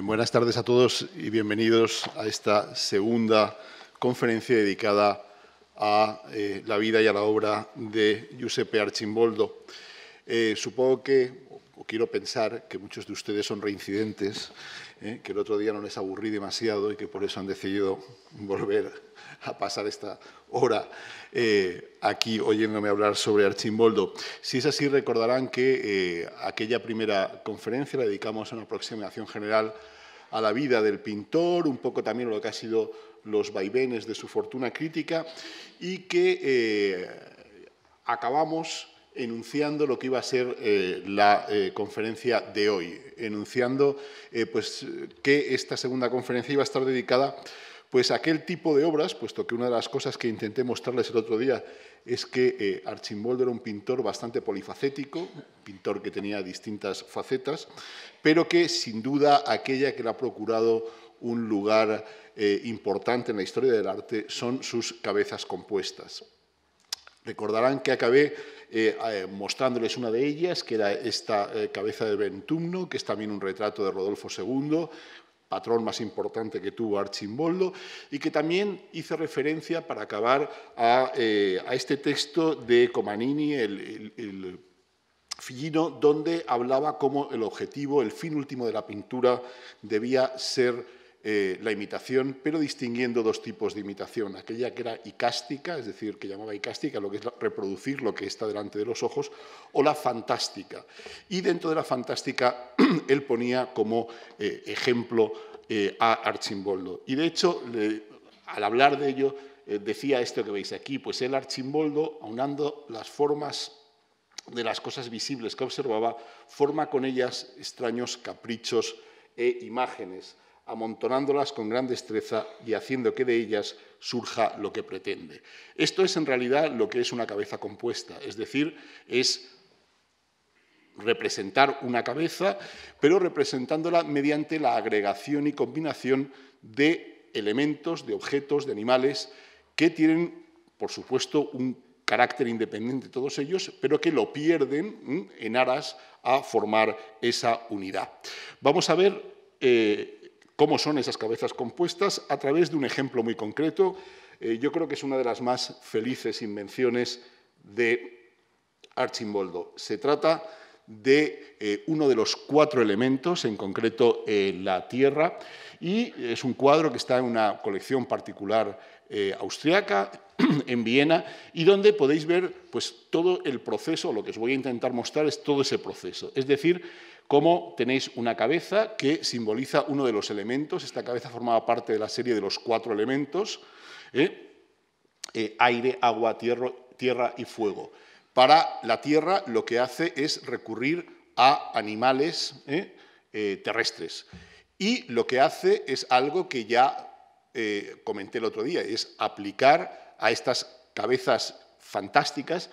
buenas tardes a todos y bienvenidos a esta segunda conferencia dedicada a eh, la vida y a la obra de Giuseppe Archimboldo. Eh, supongo que o quiero pensar que muchos de ustedes son reincidentes, ¿eh? que el otro día no les aburrí demasiado y que por eso han decidido volver a pasar esta hora eh, aquí oyéndome hablar sobre Archimboldo. Si es así, recordarán que eh, aquella primera conferencia la dedicamos a una aproximación general a la vida del pintor, un poco también a lo que ha sido los vaivenes de su fortuna crítica y que acabamos enunciando lo que iba a ser eh, la eh, conferencia de hoy, enunciando eh, pues, que esta segunda conferencia iba a estar dedicada pues, a aquel tipo de obras, puesto que una de las cosas que intenté mostrarles el otro día es que Archimboldo era un pintor bastante polifacético, pintor que tenía distintas facetas, pero que sin duda aquella que le ha procurado un lugar importante en la historia del arte son sus cabezas compuestas. Recordarán que acabé eh, eh, mostrándoles una de ellas, que era esta eh, cabeza de Ventumno, que es también un retrato de Rodolfo II, patrón más importante que tuvo Archimboldo, y que también hice referencia para acabar a, este texto de Comanini, el, el, el Fillino, donde hablaba cómo el objetivo, el fin último de la pintura debía ser eh, la imitación, pero distinguiendo dos tipos de imitación. Aquella que era icástica, es decir, que llamaba icástica, lo que es reproducir lo que está delante de los ojos, o la fantástica. Y dentro de la fantástica, él ponía como eh, ejemplo eh, a Archimboldo. Y de hecho, al hablar de ello, decía esto que veis aquí, pues el Archimboldo, aunando las formas de las cosas visibles que observaba, forma con ellas extraños caprichos e imágenes amontonándolas con gran destreza y haciendo que de ellas surja lo que pretende. Esto es en realidad lo que es una cabeza compuesta, es decir, es representar una cabeza, pero representándola mediante la agregación y combinación de elementos, de objetos, de animales, que tienen, por supuesto, un carácter independiente todos ellos, pero que lo pierden en aras a formar esa unidad. Vamos a ver... Eh, cómo son esas cabezas compuestas a través de un ejemplo muy concreto. Eh, yo creo que es una de las más felices invenciones de Archimboldo. Se trata de eh, uno de los cuatro elementos, en concreto eh, la tierra, y es un cuadro que está en una colección particular austriaca en Viena y donde podéis ver pues, todo el proceso, lo que os voy a intentar mostrar es todo ese proceso. Es decir, cómo tenéis una cabeza que simboliza uno de los elementos. Esta cabeza formaba parte de la serie de los cuatro elementos, ¿eh? Eh, aire, agua, tierra, y fuego. Para la tierra lo que hace es recurrir a animales ¿eh? terrestres. Y lo que hace es algo que ya comenté el otro día, es aplicar a estas cabezas fantásticas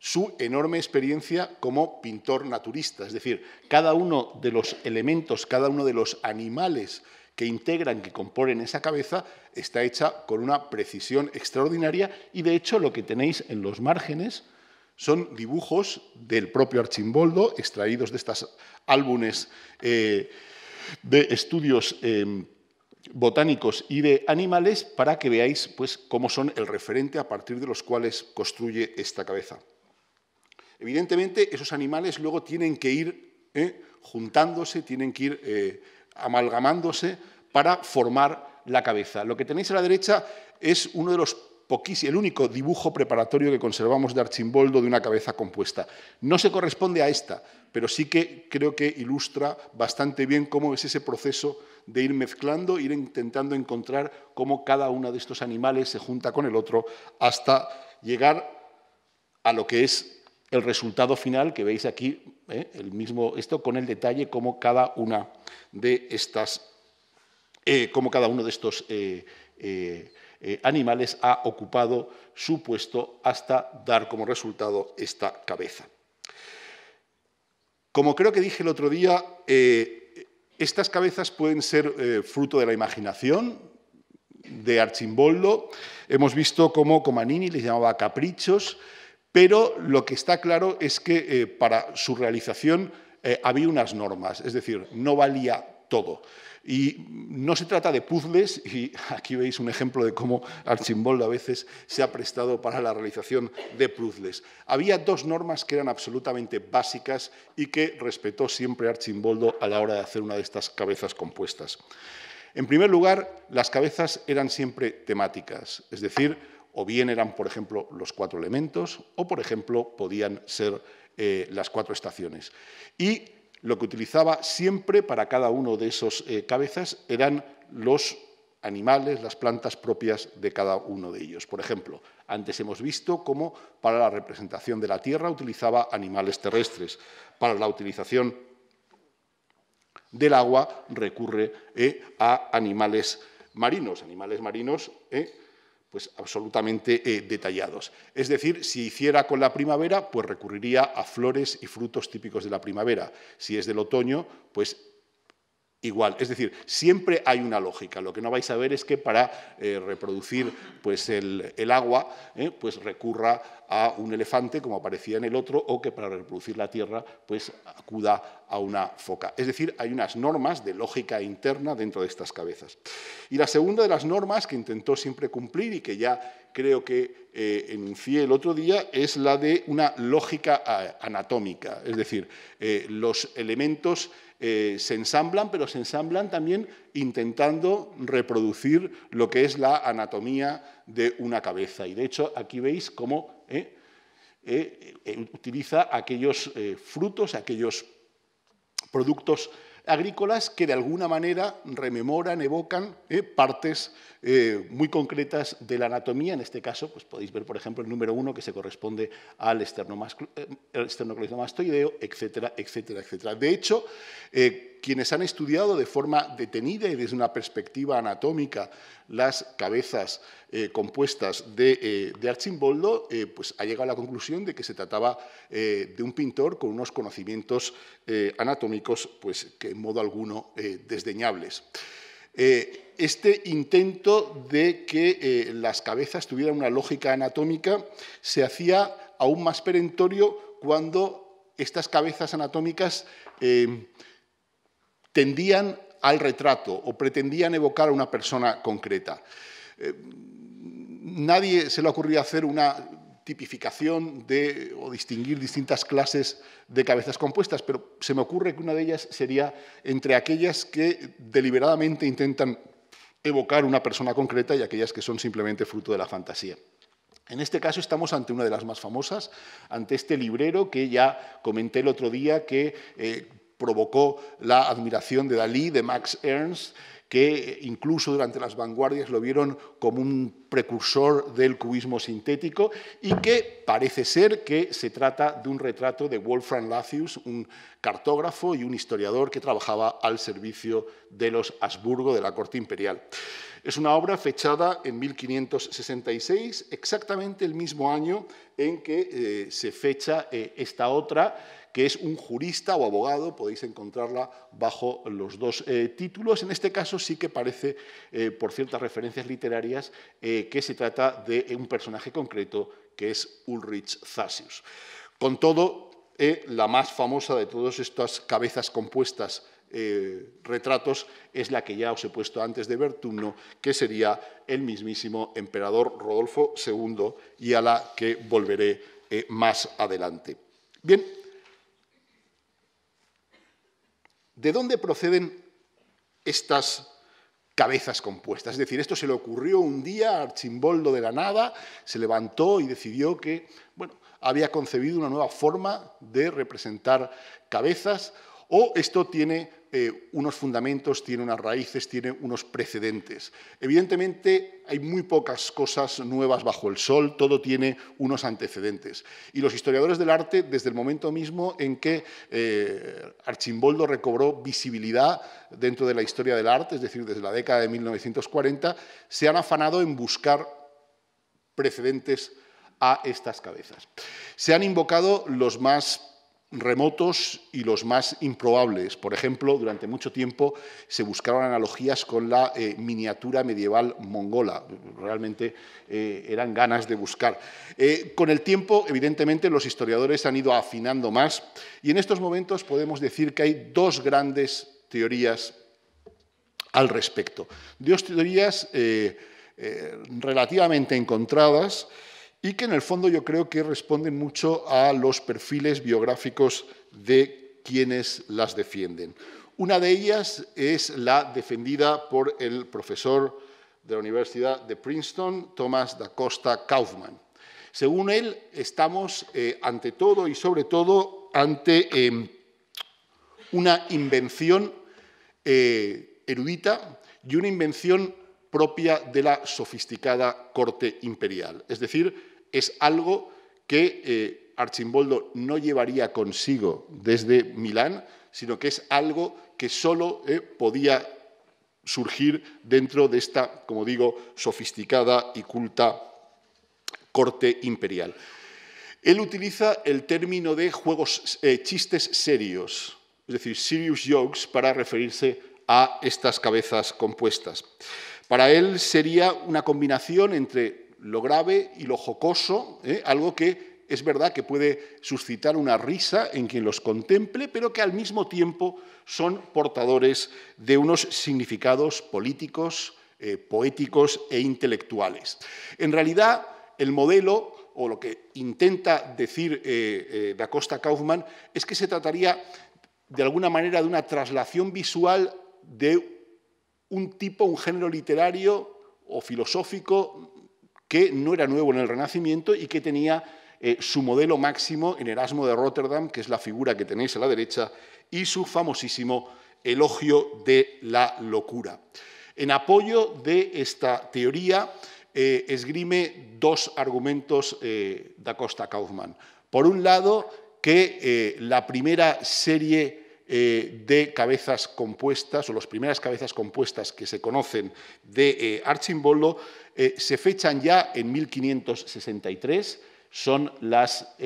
su enorme experiencia como pintor naturista. Es decir, cada uno de los elementos, cada uno de los animales que integran, que componen esa cabeza, está hecha con una precisión extraordinaria y de hecho lo que tenéis en los márgenes son dibujos del propio Archimboldo, extraídos de estos álbumes eh, de estudios. Em, botánicos y de animales para que veáis pues, cómo son el referente a partir de los cuales construye esta cabeza. Evidentemente, esos animales luego tienen que ir ¿eh? juntándose, tienen que ir eh, amalgamándose para formar la cabeza. Lo que tenéis a la derecha es uno de los el único dibujo preparatorio que conservamos de Archimboldo de una cabeza compuesta. No se corresponde a esta, pero sí que creo que ilustra bastante bien cómo es ese proceso de ir mezclando, ir intentando encontrar cómo cada uno de estos animales se junta con el otro hasta llegar a lo que es el resultado final que veis aquí, eh, el mismo esto, con el detalle como cada una de estas, eh, cada uno de estos eh, animales ha ocupado su puesto hasta dar como resultado esta cabeza. Como creo que dije el otro día, estas cabezas pueden ser fruto de la imaginación, de Archimboldo. Hemos visto cómo Comanini les llamaba caprichos, pero lo que está claro es que eh, para su realización eh, había unas normas, es decir, no valía todo. Y no se trata de puzles, y aquí veis un ejemplo de cómo Archimboldo a veces se ha prestado para la realización de puzles. Había dos normas que eran absolutamente básicas y que respetó siempre Archimboldo a la hora de hacer una de estas cabezas compuestas. En primer lugar, las cabezas eran siempre temáticas, es decir, o bien eran, por ejemplo, los cuatro elementos, o, por ejemplo, podían ser eh, las cuatro estaciones. Y lo que utilizaba siempre para cada uno de esos eh, cabezas eran los animales, las plantas propias de cada uno de ellos. Por ejemplo, antes hemos visto cómo para la representación de la Tierra utilizaba animales terrestres, para la utilización del agua recurre eh, a animales marinos, animales marinos pues absolutamente eh, detallados. Es decir, si hiciera con la primavera, pues recurriría a flores y frutos típicos de la primavera. Si es del otoño, pues igual. Es decir, siempre hay una lógica. Lo que no vais a ver es que para eh, reproducir pues, el, agua eh, pues, recurra a un elefante, como aparecía en el otro, o que para reproducir la tierra pues, acuda a una foca. Es decir, hay unas normas de lógica interna dentro de estas cabezas. Y la segunda de las normas que intentó siempre cumplir y que ya creo que eh, enuncié el otro día es la de una lógica anatómica. Es decir, los elementos eh, se ensamblan, pero se ensamblan también intentando reproducir lo que es la anatomía de una cabeza. Y de hecho, aquí veis cómo eh, eh, utiliza aquellos frutos, aquellos productos agrícolas que de alguna manera rememoran, evocan eh, partes eh, muy concretas de la anatomía. En este caso, pues podéis ver, por ejemplo, el número uno que se corresponde al eh, esternocleidomastoideo, etcétera, etcétera, etcétera. De hecho, quienes han estudiado de forma detenida y desde una perspectiva anatómica las cabezas eh, compuestas de, eh, Archimboldo, eh, pues ha llegado a la conclusión de que se trataba de un pintor con unos conocimientos anatómicos pues, que en modo alguno desdeñables. este intento de que las cabezas tuvieran una lógica anatómica se hacía aún más perentorio cuando estas cabezas anatómicas tendían al retrato o pretendían evocar a una persona concreta. Eh, nadie se le ocurrió hacer una tipificación de, o distinguir distintas clases de cabezas compuestas, pero se me ocurre que una de ellas sería entre aquellas que deliberadamente intentan evocar una persona concreta y aquellas que son simplemente fruto de la fantasía. En este caso estamos ante una de las más famosas, ante este librero que ya comenté el otro día que eh, provocó la admiración de Dalí, de Max Ernst, que incluso durante las vanguardias lo vieron como un precursor del cubismo sintético y que parece ser que se trata de un retrato de Wolfram Lathius, un cartógrafo y un historiador que trabajaba al servicio de los Habsburgo de la corte imperial. Es una obra fechada en 1566, exactamente el mismo año en que eh, se fecha eh, esta otra que es un jurista o abogado, podéis encontrarla bajo los dos eh, títulos. En este caso sí que parece, eh, por ciertas referencias literarias, eh, que se trata de un personaje concreto que es Ulrich Zasius. Con todo, la más famosa de todas estas cabezas compuestas retratos es la que ya os he puesto antes de Bertumno... que sería el mismísimo emperador Rodolfo II y a la que volveré más adelante. Bien, ¿De dónde proceden estas cabezas compuestas? Es decir, esto se le ocurrió un día a Archimboldo de la nada, se levantó y decidió que bueno, había concebido una nueva forma de representar cabezas, o esto tiene eh, unos fundamentos, tiene unas raíces, tiene unos precedentes. Evidentemente, hay muy pocas cosas nuevas bajo el sol, todo tiene unos antecedentes. Y los historiadores del arte, desde el momento mismo en que eh, Archimboldo recobró visibilidad dentro de la historia del arte, es decir, desde la década de 1940, se han afanado en buscar precedentes a estas cabezas. Se han invocado los más remotos y los más improbables. Por ejemplo, durante mucho tiempo se buscaron analogías con la eh, miniatura medieval mongola. Realmente eh, eran ganas de buscar. Eh, con el tiempo, evidentemente, los historiadores han ido afinando más y en estos momentos podemos decir que hay dos grandes teorías al respecto. Dos teorías relativamente encontradas y que en el fondo yo creo que responden mucho a los perfiles biográficos de quienes las defienden. Una de ellas es la defendida por el profesor de la Universidad de Princeton, Thomas da Costa Kaufman. Según él, estamos eh, ante todo y sobre todo ante em, una invención eh, erudita y una invención propia de la sofisticada corte imperial. Es decir, es algo que eh, Archimboldo no llevaría consigo desde Milán, sino que es algo que solo eh, podía surgir dentro de esta, como digo, sofisticada y culta corte imperial. Él utiliza el término de juegos, eh, chistes serios, es decir, serious jokes, para referirse a estas cabezas compuestas. Para él sería una combinación entre lo grave y lo jocoso, ¿eh? algo que es verdad que puede suscitar una risa en quien los contemple, pero que al mismo tiempo son portadores de unos significados políticos, eh, poéticos e intelectuales. En realidad, el modelo o lo que intenta decir eh, Da Costa Kaufman es que se trataría de alguna manera de una traslación visual de un tipo, un género literario o filosófico que no era nuevo en el Renacimiento y que tenía eh, su modelo máximo en Erasmo de Rotterdam, que es la figura que tenéis a la derecha, y su famosísimo elogio de la locura. En apoyo de esta teoría, eh, esgrime dos argumentos eh, da Costa Kaufman. Por un lado, que la primera serie eh, de cabezas compuestas o las primeras cabezas compuestas que se conocen de eh, Archimboldo eh, se fechan ya en 1563, son las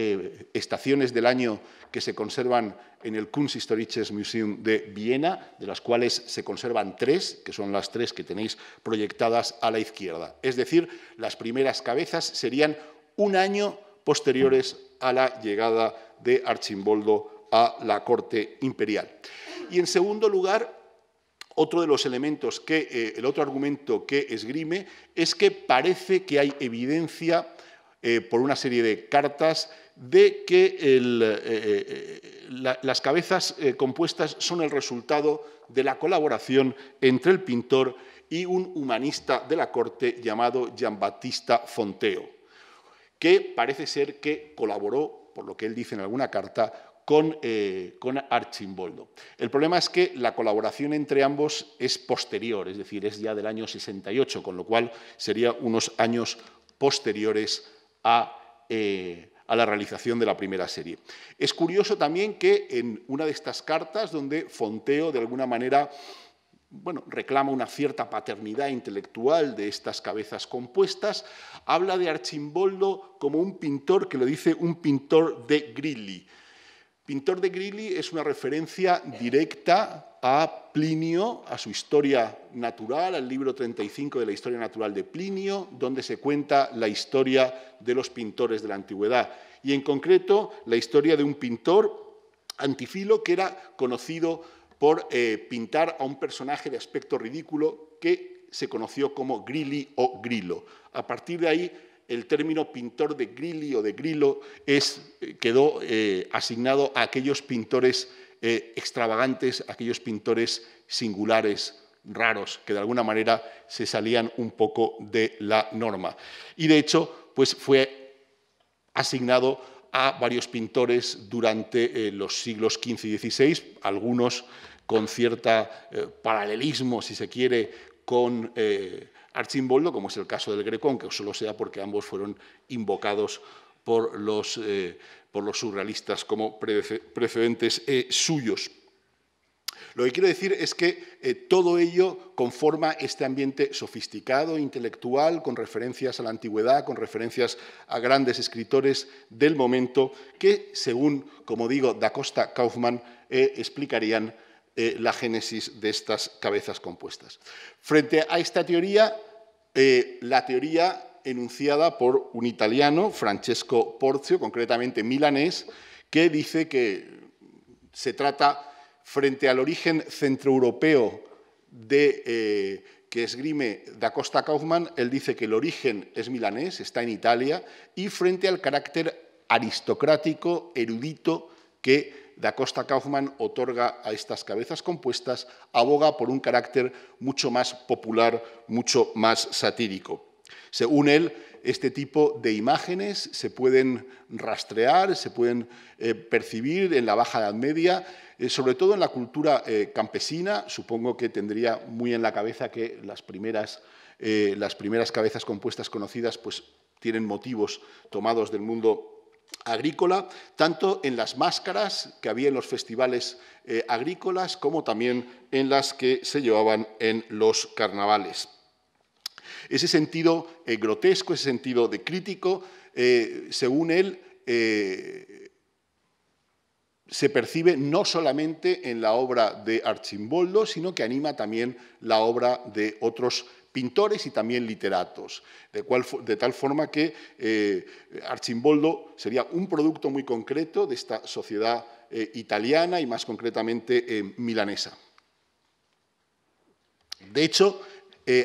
estaciones del año que se conservan en el Kunsthistorisches Museum de Viena, de las cuales se conservan tres, que son las tres que tenéis proyectadas a la izquierda. Es decir, las primeras cabezas serían un año posteriores a la llegada de Archimboldo a la corte imperial. Y en segundo lugar, otro de los elementos que, eh, el otro argumento que esgrime es que parece que hay evidencia eh, por una serie de cartas de que eh, las cabezas compuestas son el resultado de la colaboración entre el pintor y un humanista de la corte llamado Giambattista Fonteo, que parece ser que colaboró, por lo que él dice en alguna carta, eh, con, Archimboldo. El problema es que la colaboración entre ambos es posterior, es decir, es ya del año 68, con lo cual sería unos años posteriores eh, a, la realización de la primera serie. Es curioso también que en una de estas cartas, donde Fonteo de alguna manera bueno, reclama una cierta paternidad intelectual de estas cabezas compuestas, habla de Archimboldo como un pintor, que lo dice un pintor de Grilli, Pintor de Grilli es una referencia directa a Plinio, a su historia natural, al libro 35 de la historia natural de Plinio, donde se cuenta la historia de los pintores de la antigüedad y en concreto la historia de un pintor antifilo que era conocido por eh, pintar a un personaje de aspecto ridículo que se conoció como Grilli o Grillo. A partir de ahí el término pintor de Grilli o de Grillo es, eh, quedó eh, asignado a aquellos pintores eh, extravagantes, aquellos pintores singulares, raros, que de alguna manera se salían un poco de la norma. Y de hecho, pues fue asignado a varios pintores durante los siglos XV y XVI, algunos con cierto paralelismo, si se quiere, con eh, Archimboldo, como es el caso del Grecón, que solo sea porque ambos fueron invocados por los, eh, por los surrealistas como precedentes eh, suyos. Lo que quiero decir es que todo ello conforma este ambiente sofisticado, intelectual, con referencias a la antigüedad, con referencias a grandes escritores del momento, que según, como digo, Da Costa Kaufman, explicarían eh, la génesis de estas cabezas compuestas. Frente a esta teoría, eh, la teoría enunciada por un italiano, Francesco Porzio, concretamente milanés, que dice que se trata, frente al origen centroeuropeo de, eh, que esgrime da Costa Kaufmann, él dice que el origen es milanés, está en Italia, y frente al carácter aristocrático, erudito, que Dacosta Kaufman otorga a estas cabezas compuestas, aboga por un carácter mucho más popular, mucho más satírico. Según él, este tipo de imágenes se pueden rastrear, se pueden eh, percibir en la Baja Edad Media, eh, sobre todo en la cultura eh, campesina. Supongo que tendría muy en la cabeza que las primeras, las primeras cabezas compuestas conocidas pues, tienen motivos tomados del mundo agrícola, tanto en las máscaras que había en los festivales eh, agrícolas como también en las que se llevaban en los carnavales. Ese sentido eh, grotesco, ese sentido de crítico, eh, según él, se percibe no solamente en la obra de Archimboldo, sino que anima también la obra de otros pintores y también literatos, de, tal forma que eh, Archimboldo sería un producto muy concreto de esta sociedad eh, italiana y más concretamente eh, milanesa. De hecho,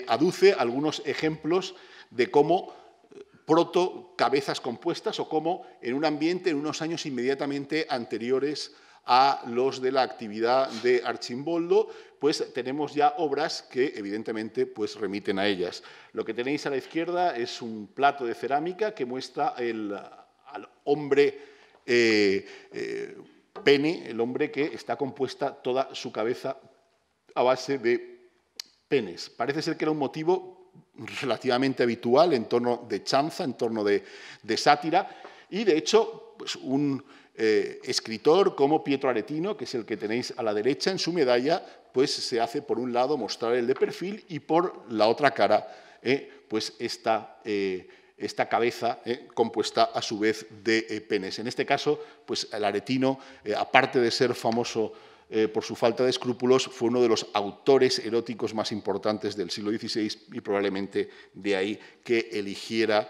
aduce algunos ejemplos de cómo proto cabezas compuestas o cómo en un ambiente en unos años inmediatamente anteriores a los de la actividad de Archimboldo, pues tenemos ya obras que evidentemente pues remiten a ellas. Lo que tenéis a la izquierda es un plato de cerámica que muestra al hombre eh, eh, pene, el hombre que está compuesta toda su cabeza a base de penes. Parece ser que era un motivo relativamente habitual en torno de chanza, en torno de, de sátira, y de hecho pues un eh, escritor como Pietro Aretino, que es el que tenéis a la derecha en su medalla, pues se hace por un lado mostrar el de perfil y por la otra cara, eh, pues esta, eh, esta cabeza compuesta a su vez de penes. En este caso, pues el Aretino, aparte de ser famoso por su falta de escrúpulos, fue uno de los autores eróticos más importantes del siglo XVI y probablemente de ahí que eligiera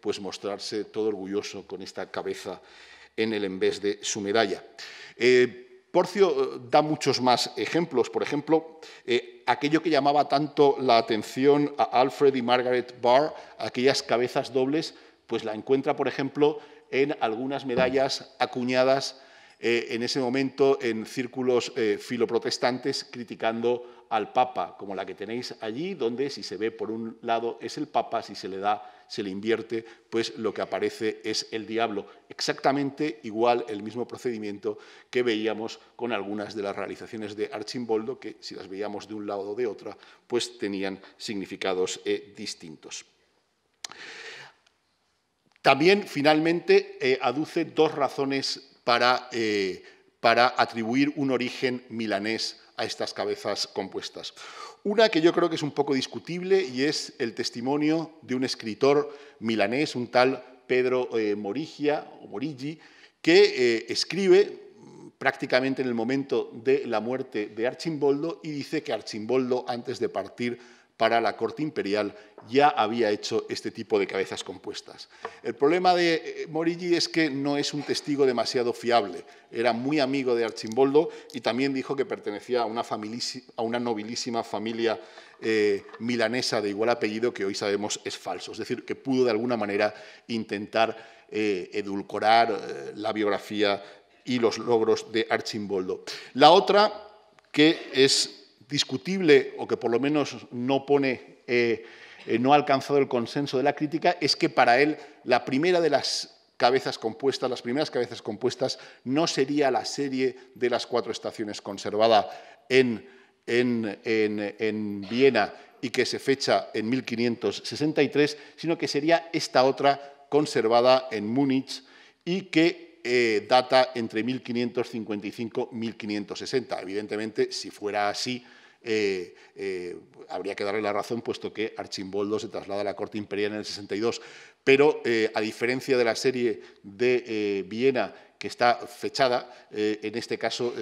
pues mostrarse todo orgulloso con esta cabeza en el envés de su medalla. Eh, Porcio eh, da muchos más ejemplos, por ejemplo, eh, aquello que llamaba tanto la atención a Alfred y Margaret Barr, aquellas cabezas dobles, pues la encuentra, por ejemplo, en algunas medallas acuñadas en ese momento en círculos filoprotestantes criticando al Papa, como la que tenéis allí, donde si se ve por un lado es el Papa, si se le da se le invierte, pues lo que aparece es el diablo. Exactamente igual el mismo procedimiento que veíamos con algunas de las realizaciones de Archimboldo, que si las veíamos de un lado o de otra, pues tenían significados eh, distintos. También, finalmente, eh, aduce dos razones para, eh, para atribuir un origen milanés a estas cabezas compuestas. Una que yo creo que es un poco discutible y es el testimonio de un escritor milanés, un tal Pedro eh, Morigia, o Morigi, que eh, escribe prácticamente en el momento de la muerte de Archimboldo y dice que Archimboldo, antes de partir, para la corte imperial ya había hecho este tipo de cabezas compuestas. El problema de eh, Morigi es que no es un testigo demasiado fiable. Era muy amigo de Archimboldo y también dijo que pertenecía a una, nobilísima familia eh, milanesa de igual apellido que hoy sabemos es falso. Es decir, que pudo de alguna manera intentar eh, edulcorar la biografía y los logros de Archimboldo. La otra, que es discutible o que por lo menos no eh, eh, no ha alcanzado el consenso de la crítica, es que para él la primera de las cabezas compuestas, las primeras cabezas compuestas, no sería la serie de las cuatro estaciones conservada en, Viena y que se fecha en 1563, sino que sería esta otra conservada en Múnich y que eh, data entre 1555 y 1560. Evidentemente, si fuera así, eh, eh, habría que darle la razón, puesto que Archimboldo se traslada a la corte imperial en el 62. Pero, eh, a diferencia de la serie de Viena, que está fechada, en este caso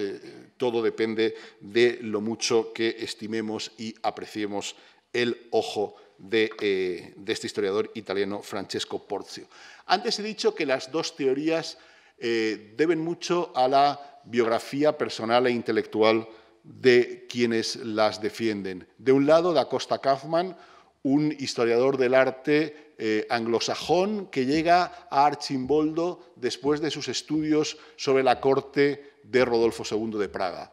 todo depende de lo mucho que estimemos y apreciemos el ojo de, este historiador italiano Francesco Porzio. Antes he dicho que las dos teorías deben mucho a la biografía personal e intelectual de quienes las defienden. De un lado, da Costa Kaufman, un historiador del arte eh, anglosajón que llega a Archimboldo después de sus estudios sobre la corte de Rodolfo II de Praga.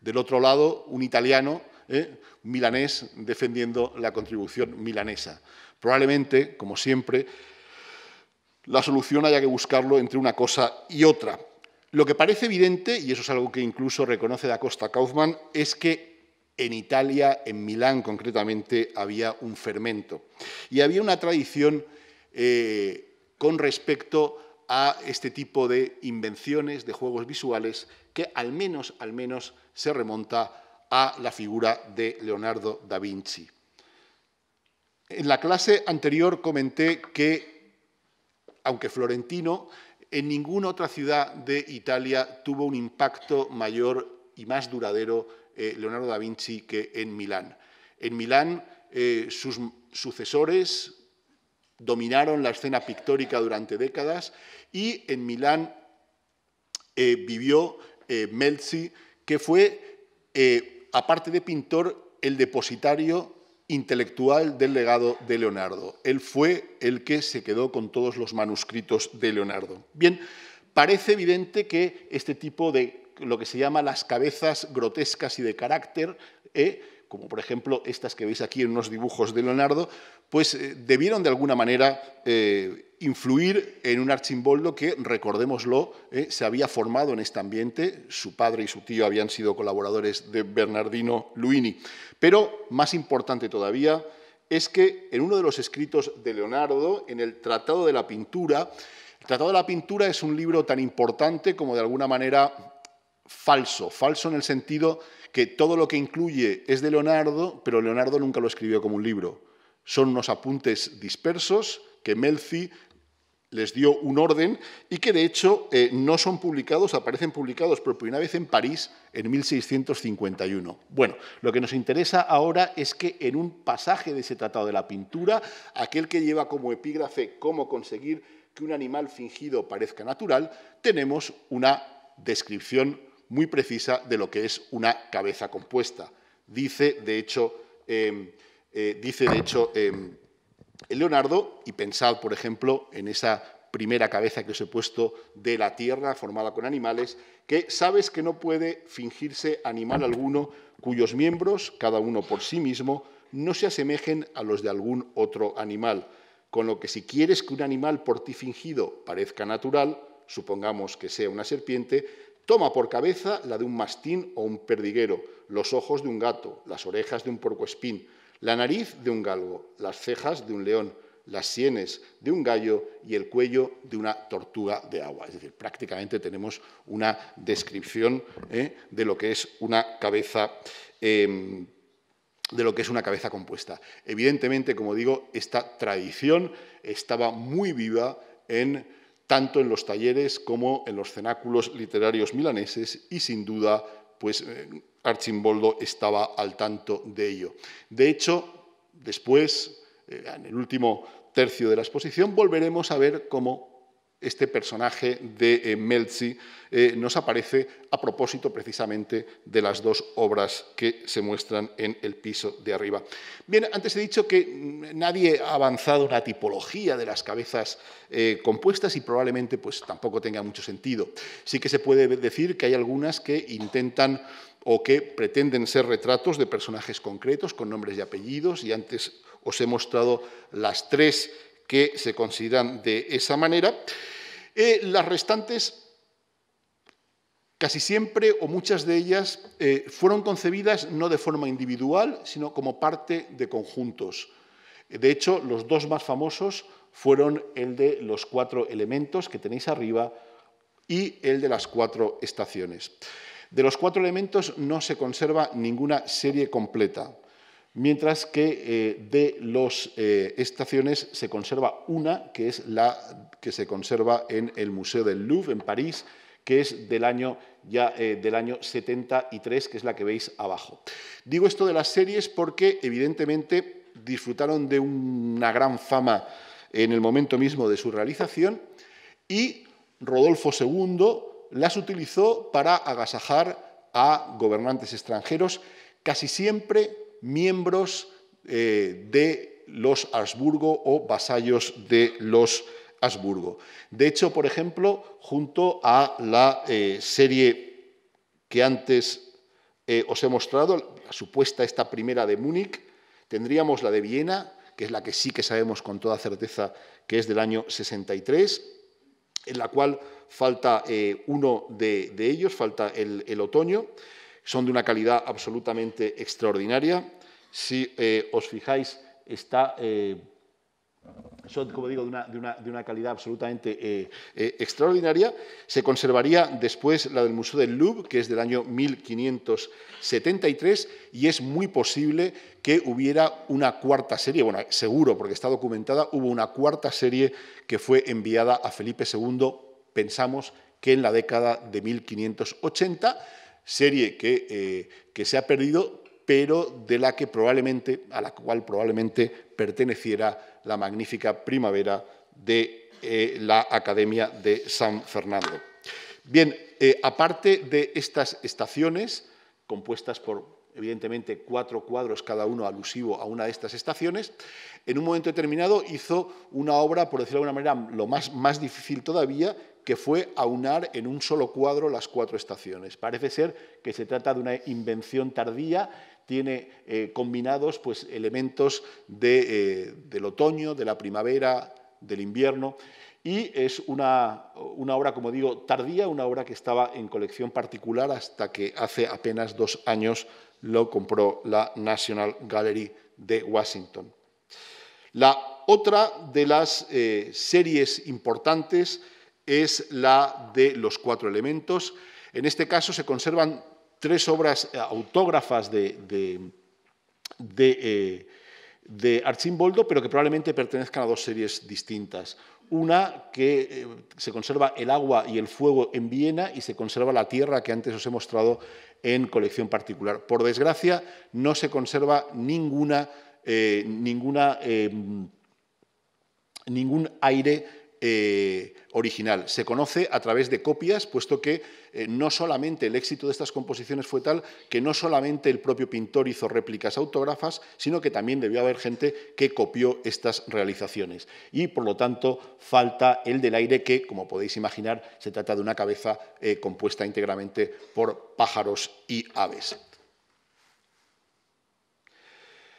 Del otro lado, un italiano, eh, milanés, defendiendo la contribución milanesa. Probablemente, como siempre, la solución haya que buscarlo entre una cosa y otra. Lo que parece evidente, y eso es algo que incluso reconoce Da Costa Kaufman, es que en Italia, en Milán concretamente, había un fermento. Y había una tradición eh, con respecto a este tipo de invenciones, de juegos visuales, que al menos, al menos se remonta a la figura de Leonardo da Vinci. En la clase anterior comenté que, aunque Florentino, en ninguna otra ciudad de Italia tuvo un impacto mayor y más duradero eh, Leonardo da Vinci que en Milán. En Milán eh, sus sucesores dominaron la escena pictórica durante décadas y en Milán eh, vivió Melzi, que fue, aparte de pintor, el depositario intelectual del legado de Leonardo. Él fue el que se quedó con todos los manuscritos de Leonardo. Bien, parece evidente que este tipo de lo que se llama las cabezas grotescas y de carácter, ¿eh? como por ejemplo estas que veis aquí en unos dibujos de Leonardo, pues eh, debieron de alguna manera eh, influir en un Archimboldo que, recordémoslo, eh, se había formado en este ambiente, su padre y su tío habían sido colaboradores de Bernardino Luini. Pero, más importante todavía, es que en uno de los escritos de Leonardo, en el Tratado de la Pintura, el Tratado de la Pintura es un libro tan importante como de alguna manera falso, falso en el sentido que todo lo que incluye es de Leonardo, pero Leonardo nunca lo escribió como un libro. Son unos apuntes dispersos que Melfi les dio un orden y que de hecho eh, no son publicados, aparecen publicados por primera vez en París en 1651. Bueno, lo que nos interesa ahora es que en un pasaje de ese tratado de la pintura, aquel que lleva como epígrafe cómo conseguir que un animal fingido parezca natural, tenemos una descripción muy precisa de lo que es una cabeza compuesta. Dice, de hecho, em, eh, dice, de hecho em, Leonardo y pensad, por ejemplo, en esa primera cabeza que os he puesto de la tierra formada con animales, que sabes que no puede fingirse animal alguno cuyos miembros, cada uno por sí mismo, no se asemejen a los de algún otro animal, con lo que si quieres que un animal por ti fingido parezca natural, supongamos que sea una serpiente, toma por cabeza la de un mastín o un perdiguero, los ojos de un gato, las orejas de un espín la nariz de un galgo, las cejas de un león, las sienes de un gallo y el cuello de una tortuga de agua. Es decir, prácticamente tenemos una descripción ¿eh? de lo que es una cabeza. Em, de lo que es una cabeza compuesta. Evidentemente, como digo, esta tradición estaba muy viva en, tanto en los talleres como en los cenáculos literarios milaneses y sin duda pues, Archimboldo estaba al tanto de ello. De hecho, después, eh, en el último tercio de la exposición, volveremos a ver cómo este personaje de eh, Melzi eh, nos aparece a propósito precisamente de las dos obras que se muestran en el piso de arriba. Bien, antes he dicho que nadie ha avanzado la tipología de las cabezas compuestas y probablemente pues, tampoco tenga mucho sentido. Sí que se puede decir que hay algunas que intentan o que pretenden ser retratos de personajes concretos con nombres y apellidos, y antes os he mostrado las tres que se consideran de esa manera. Eh, las restantes, casi siempre o muchas de ellas, eh, fueron concebidas no de forma individual, sino como parte de conjuntos. De hecho, los dos más famosos fueron el de los cuatro elementos que tenéis arriba y el de las cuatro estaciones. De los cuatro elementos no se conserva ninguna serie completa, mientras que eh, de las eh, estaciones se conserva una, que es la que se conserva en el Museo del Louvre, en París, que es del año, ya, eh, del año 73, que es la que veis abajo. Digo esto de las series porque, evidentemente, disfrutaron de una gran fama en el momento mismo de su realización y Rodolfo II las utilizó para agasajar a gobernantes extranjeros, casi siempre miembros eh, de los Habsburgo o vasallos de los Habsburgo. De hecho, por ejemplo, junto a la eh, serie que antes eh, os he mostrado, la supuesta esta primera de Múnich, tendríamos la de Viena, que es la que sí que sabemos con toda certeza que es del año 63 en la cual falta eh, uno de, ellos, falta el, otoño, son de una calidad absolutamente extraordinaria. Si eh, os fijáis, está eh, son, como digo, de una, calidad absolutamente eh, eh, extraordinaria. Se conservaría después la del Museo del Louvre, que es del año 1573, y es muy posible que hubiera una cuarta serie, bueno, seguro, porque está documentada, hubo una cuarta serie que fue enviada a Felipe II, pensamos que en la década de 1580, serie que, eh, que se ha perdido, pero de la que probablemente, a la cual probablemente perteneciera la magnífica primavera de eh, la Academia de San Fernando. Bien, eh, aparte de estas estaciones, compuestas por evidentemente cuatro cuadros cada uno alusivo a una de estas estaciones, en un momento determinado hizo una obra, por decirlo de alguna manera, lo más difícil todavía, que fue aunar en un solo cuadro las cuatro estaciones. Parece ser que se trata de una invención tardía tiene eh, combinados pues, elementos eh, del otoño, de la primavera, del invierno. Y es una, una, obra, como digo, tardía, una obra que estaba en colección particular hasta que hace apenas dos años lo compró la National Gallery de Washington. La otra de las eh, series importantes es la de los cuatro elementos. En este caso se conservan tres obras eh, autógrafas eh, de, Archimboldo, pero que probablemente pertenezcan a dos series distintas. Una que eh, se conserva el agua y el fuego en Viena y se conserva la tierra que antes os he mostrado en colección particular. Por desgracia, no se conserva ninguna, ninguna, ningún aire eh, original. Se conoce a través de copias, puesto que eh, no solamente el éxito de estas composiciones fue tal que no solamente el propio pintor hizo réplicas autógrafas, sino que también debió haber gente que copió estas realizaciones. Y por lo tanto falta el del aire que, como podéis imaginar, se trata de una cabeza eh, compuesta íntegramente por pájaros y aves.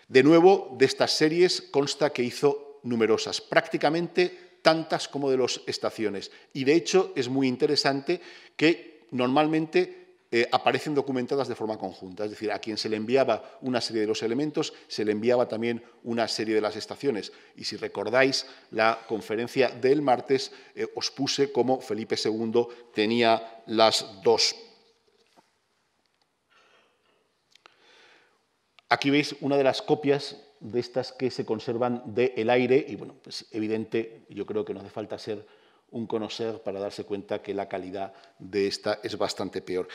De nuevo, de estas series consta que hizo numerosas, prácticamente tantas como de las estaciones. Y de hecho es muy interesante que normalmente eh, aparecen documentadas de forma conjunta. Es decir, a quien se le enviaba una serie de los elementos, se le enviaba también una serie de las estaciones. Y si recordáis la conferencia del martes, eh, os puse cómo Felipe II tenía las dos. Aquí veis una de las copias de estas que se conservan del el aire y bueno, pues evidente, yo creo que no hace falta ser un conocer para darse cuenta que la calidad de esta es bastante peor.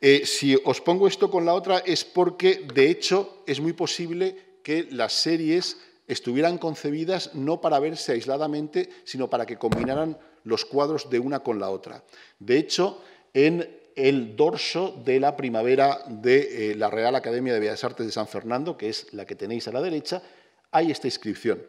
Eh, si os pongo esto con la otra es porque, de hecho, es muy posible que las series estuvieran concebidas no para verse aisladamente, sino para que combinaran los cuadros de una con la otra. De hecho, en el dorso de la primavera de eh, la Real Academia de Bellas Artes de San Fernando, que es la que tenéis a la derecha, hay esta inscripción.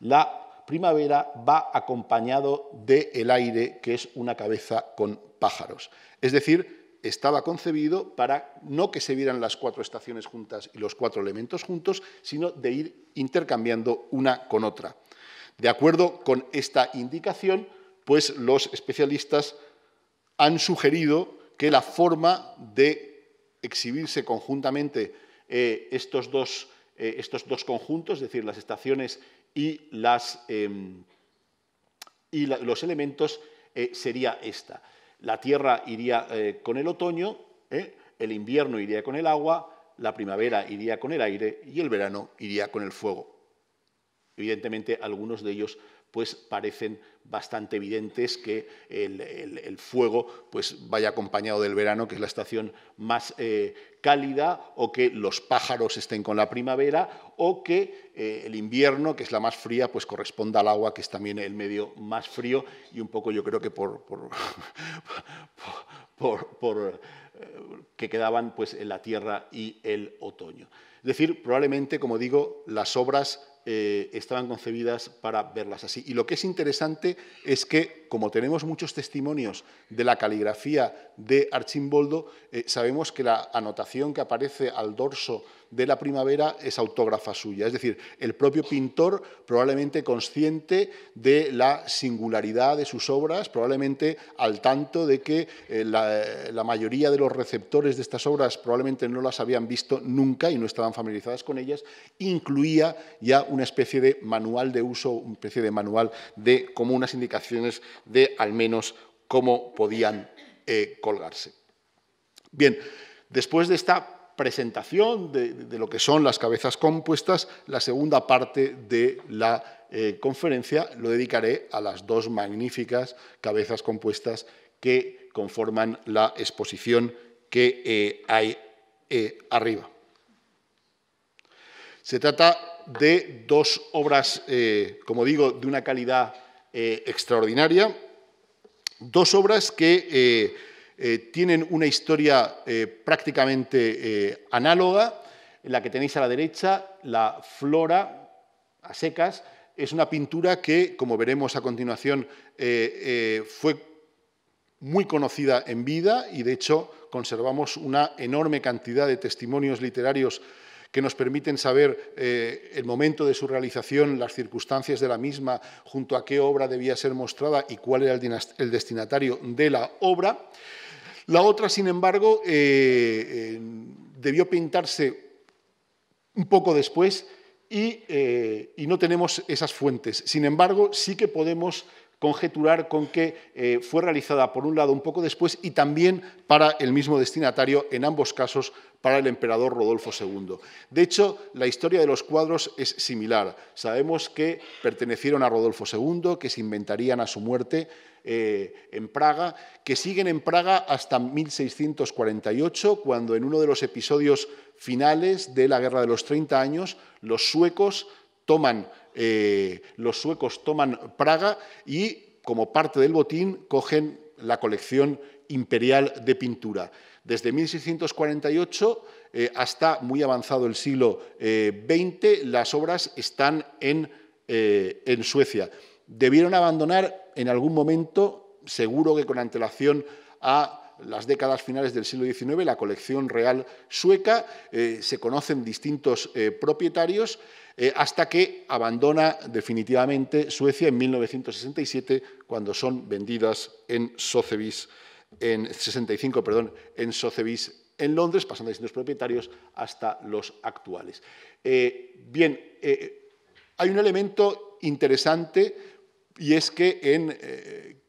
La primavera va acompañado de el aire, que es una cabeza con pájaros. Es decir, estaba concebido para no que se vieran las cuatro estaciones juntas y los cuatro elementos juntos, sino de ir intercambiando una con otra. De acuerdo con esta indicación, pues los especialistas han sugerido que la forma de exhibirse conjuntamente eh, eh, estos, dos, conjuntos, es decir, las estaciones y, las, em, y los elementos, eh, sería esta. La tierra iría con el otoño, el invierno iría con el agua, la primavera iría con el aire y el verano iría con el fuego. Evidentemente, algunos de ellos pues parecen bastante evidentes que el, fuego pues vaya acompañado del verano, que es la estación más eh, cálida, o que los pájaros estén con la primavera, o que eh, el invierno, que es la más fría, pues corresponda al agua, que es también el medio más frío, y un poco yo creo que por, por, eh, que quedaban pues en la tierra y el otoño. Es decir, probablemente, como digo, las obras eh, estaban concebidas para verlas así. Y lo que es interesante es que, como tenemos muchos testimonios de la caligrafía de Archimboldo, eh, sabemos que la anotación que aparece al dorso de la primavera es autógrafa suya. Es decir, el propio pintor, probablemente consciente de la singularidad de sus obras, probablemente al tanto de que eh, la, la mayoría de los receptores de estas obras probablemente no las habían visto nunca y no estaban familiarizadas con ellas, incluía ya una especie de manual de uso, una especie de manual de como unas indicaciones de al menos cómo podían eh, colgarse. Bien, después de esta presentación de, lo que son las cabezas compuestas, la segunda parte de la eh, conferencia lo dedicaré a las dos magníficas cabezas compuestas que conforman la exposición que eh, hay arriba. Se trata de dos obras, eh, como digo, de una calidad eh, extraordinaria, dos obras que eh, tienen una historia prácticamente análoga, la que tenéis a la derecha la flora a secas, es una pintura que, como veremos a continuación, fue muy conocida en vida y, de hecho, conservamos una enorme cantidad de testimonios literarios que nos permiten saber eh, el momento de su realización, las circunstancias de la misma, junto a qué obra debía ser mostrada y cuál era el, destinatario de la obra. La otra, sin embargo, eh, eh, debió pintarse un poco después y no tenemos esas fuentes. Sin embargo, sí que podemos conjeturar con que eh, fue realizada por un lado un poco después y también para el mismo destinatario, en ambos casos para el emperador Rodolfo II. De hecho, la historia de los cuadros es similar. Sabemos que pertenecieron a Rodolfo II, que se inventarían a su muerte eh, en Praga, que siguen en Praga hasta 1648, cuando en uno de los episodios finales de la Guerra de los Treinta años, los suecos toman eh, los suecos toman Praga y, como parte del botín, cogen la colección imperial de pintura. Desde 1648 eh, hasta muy avanzado el siglo XX, eh, las obras están en, Suecia. Debieron abandonar en algún momento, seguro que con antelación a las décadas finales del siglo XIX, la colección real sueca, se conocen distintos propietarios, eh, hasta que abandona definitivamente Suecia en 1967, cuando son vendidas en Socevis en 65, perdón, en Sotheby's en Londres, pasando de los propietarios hasta los actuales. Eh, bien, eh, hay un elemento interesante y es que en,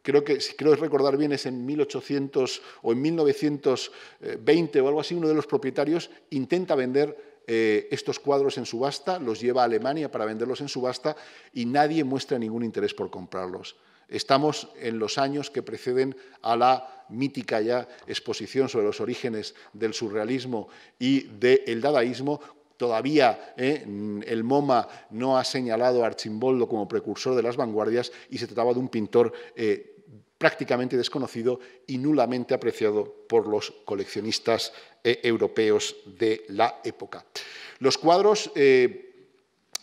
creo que, si creo recordar bien, es en 1800 o en 1920 o algo así, uno de los propietarios intenta vender eh, estos cuadros en subasta, los lleva a Alemania para venderlos en subasta y nadie muestra ningún interés por comprarlos. Estamos en los años que preceden a la mítica ya exposición sobre los orígenes del surrealismo y del dadaísmo, Todavía eh, el MoMA no ha señalado a Archimboldo como precursor de las vanguardias y se trataba de un pintor eh, prácticamente desconocido y nulamente apreciado por los coleccionistas eh, europeos de la época. Los cuadros eh,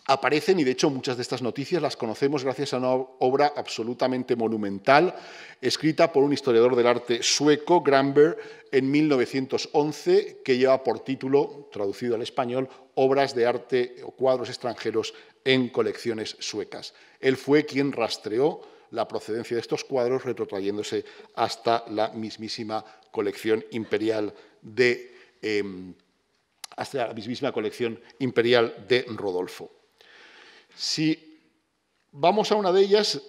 aparecen y de hecho muchas de estas noticias las conocemos gracias a una obra absolutamente monumental escrita por un historiador del arte sueco, Granberg, en 1911, que lleva por título, traducido al español, Obras de arte o cuadros extranjeros en colecciones suecas. Él fue quien rastreó la procedencia de estos cuadros retrotrayéndose hasta la mismísima colección imperial de, em, hasta la mismísima colección imperial de Rodolfo. Si vamos a una de ellas,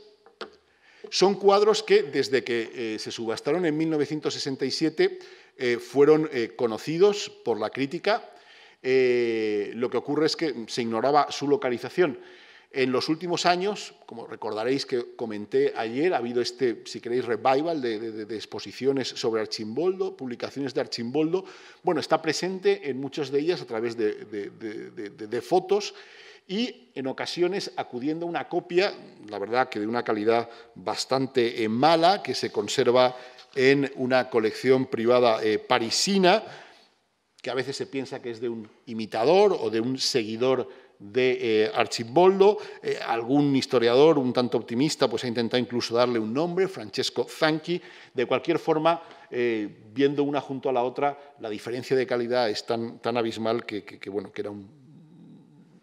son cuadros que desde que eh, se subastaron en 1967 eh, fueron eh, conocidos por la crítica. lo que ocurre es que se ignoraba su localización. En los últimos años, como recordaréis que comenté ayer, ha habido este, si queréis, revival de, exposiciones sobre Archimboldo, publicaciones de Archimboldo. Bueno, está presente en muchas de ellas a través de, fotos y en ocasiones acudiendo a una copia, la verdad que de una calidad bastante eh, mala, que se conserva en una colección privada eh, parisina, que a veces se piensa que es de un imitador o de un seguidor de eh, Archiboldo. Eh, algún historiador un tanto optimista pues, ha intentado incluso darle un nombre, Francesco Zanchi. De cualquier forma, eh, viendo una junto a la otra, la diferencia de calidad es tan, tan abismal que, bueno, que era un,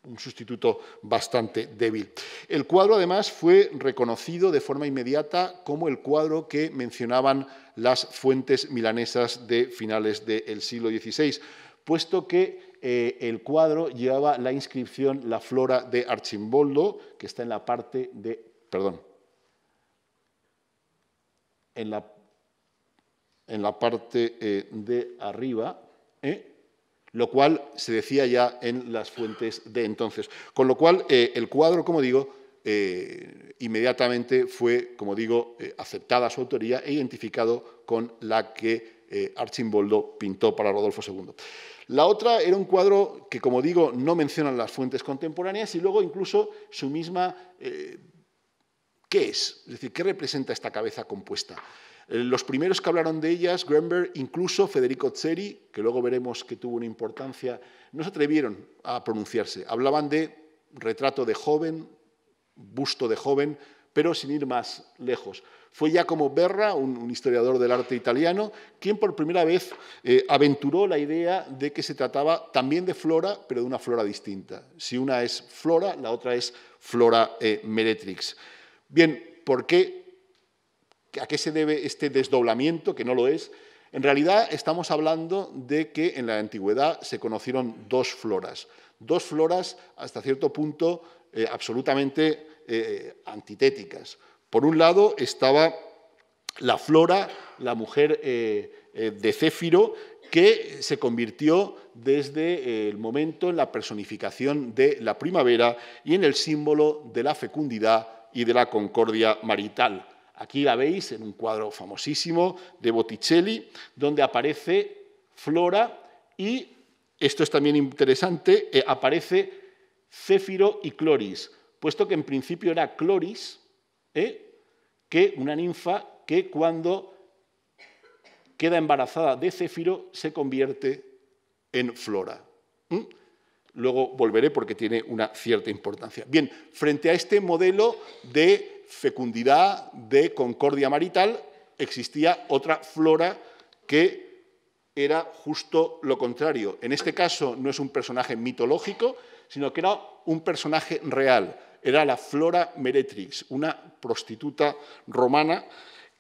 un sustituto bastante débil. El cuadro, además, fue reconocido de forma inmediata como el cuadro que mencionaban las fuentes milanesas de finales del siglo XVI, puesto que eh, el cuadro llevaba la inscripción La Flora de Archimboldo, que está en la parte de. Perdón. En la, en la parte eh, de arriba, ¿eh? lo cual se decía ya en las fuentes de entonces. Con lo cual, el cuadro, como digo, inmediatamente fue, como digo, aceptada su autoría e identificado con la que eh, Archimboldo pintó para Rodolfo II. La otra era un cuadro que, como digo, no mencionan las fuentes contemporáneas y luego incluso su misma... Eh, ¿Qué es? Es decir, ¿qué representa esta cabeza compuesta? Eh, los primeros que hablaron de ellas, Grenberg, incluso Federico Zeri, que luego veremos que tuvo una importancia, no se atrevieron a pronunciarse. Hablaban de retrato de joven, busto de joven, pero sin ir más lejos. Fue Giacomo Berra, un, historiador del arte italiano, quien por primera vez eh, aventuró la idea de que se trataba también de flora, pero de una flora distinta. Si una es flora, la otra es flora eh, Bien, ¿por qué? ¿A qué se debe este desdoblamiento, que no lo es? En realidad estamos hablando de que en la antigüedad se conocieron dos floras, dos floras hasta cierto punto eh, absolutamente eh, antitéticas. Por un lado estaba la Flora, la mujer eh, eh, de Céfiro, que se convirtió desde el momento en la personificación de la primavera y en el símbolo de la fecundidad y de la concordia marital. Aquí la veis en un cuadro famosísimo de Botticelli, donde aparece Flora y, esto es también interesante, aparece Céfiro y Cloris puesto que en principio era Cloris, ¿eh? que una ninfa que cuando queda embarazada de Céfiro se convierte en Flora. Luego volveré porque tiene una cierta importancia. Bien, frente a este modelo de fecundidad, de concordia marital, existía otra Flora que era justo lo contrario. En este caso no es un personaje mitológico, sino que era un personaje real era la Flora Meretrix, una prostituta romana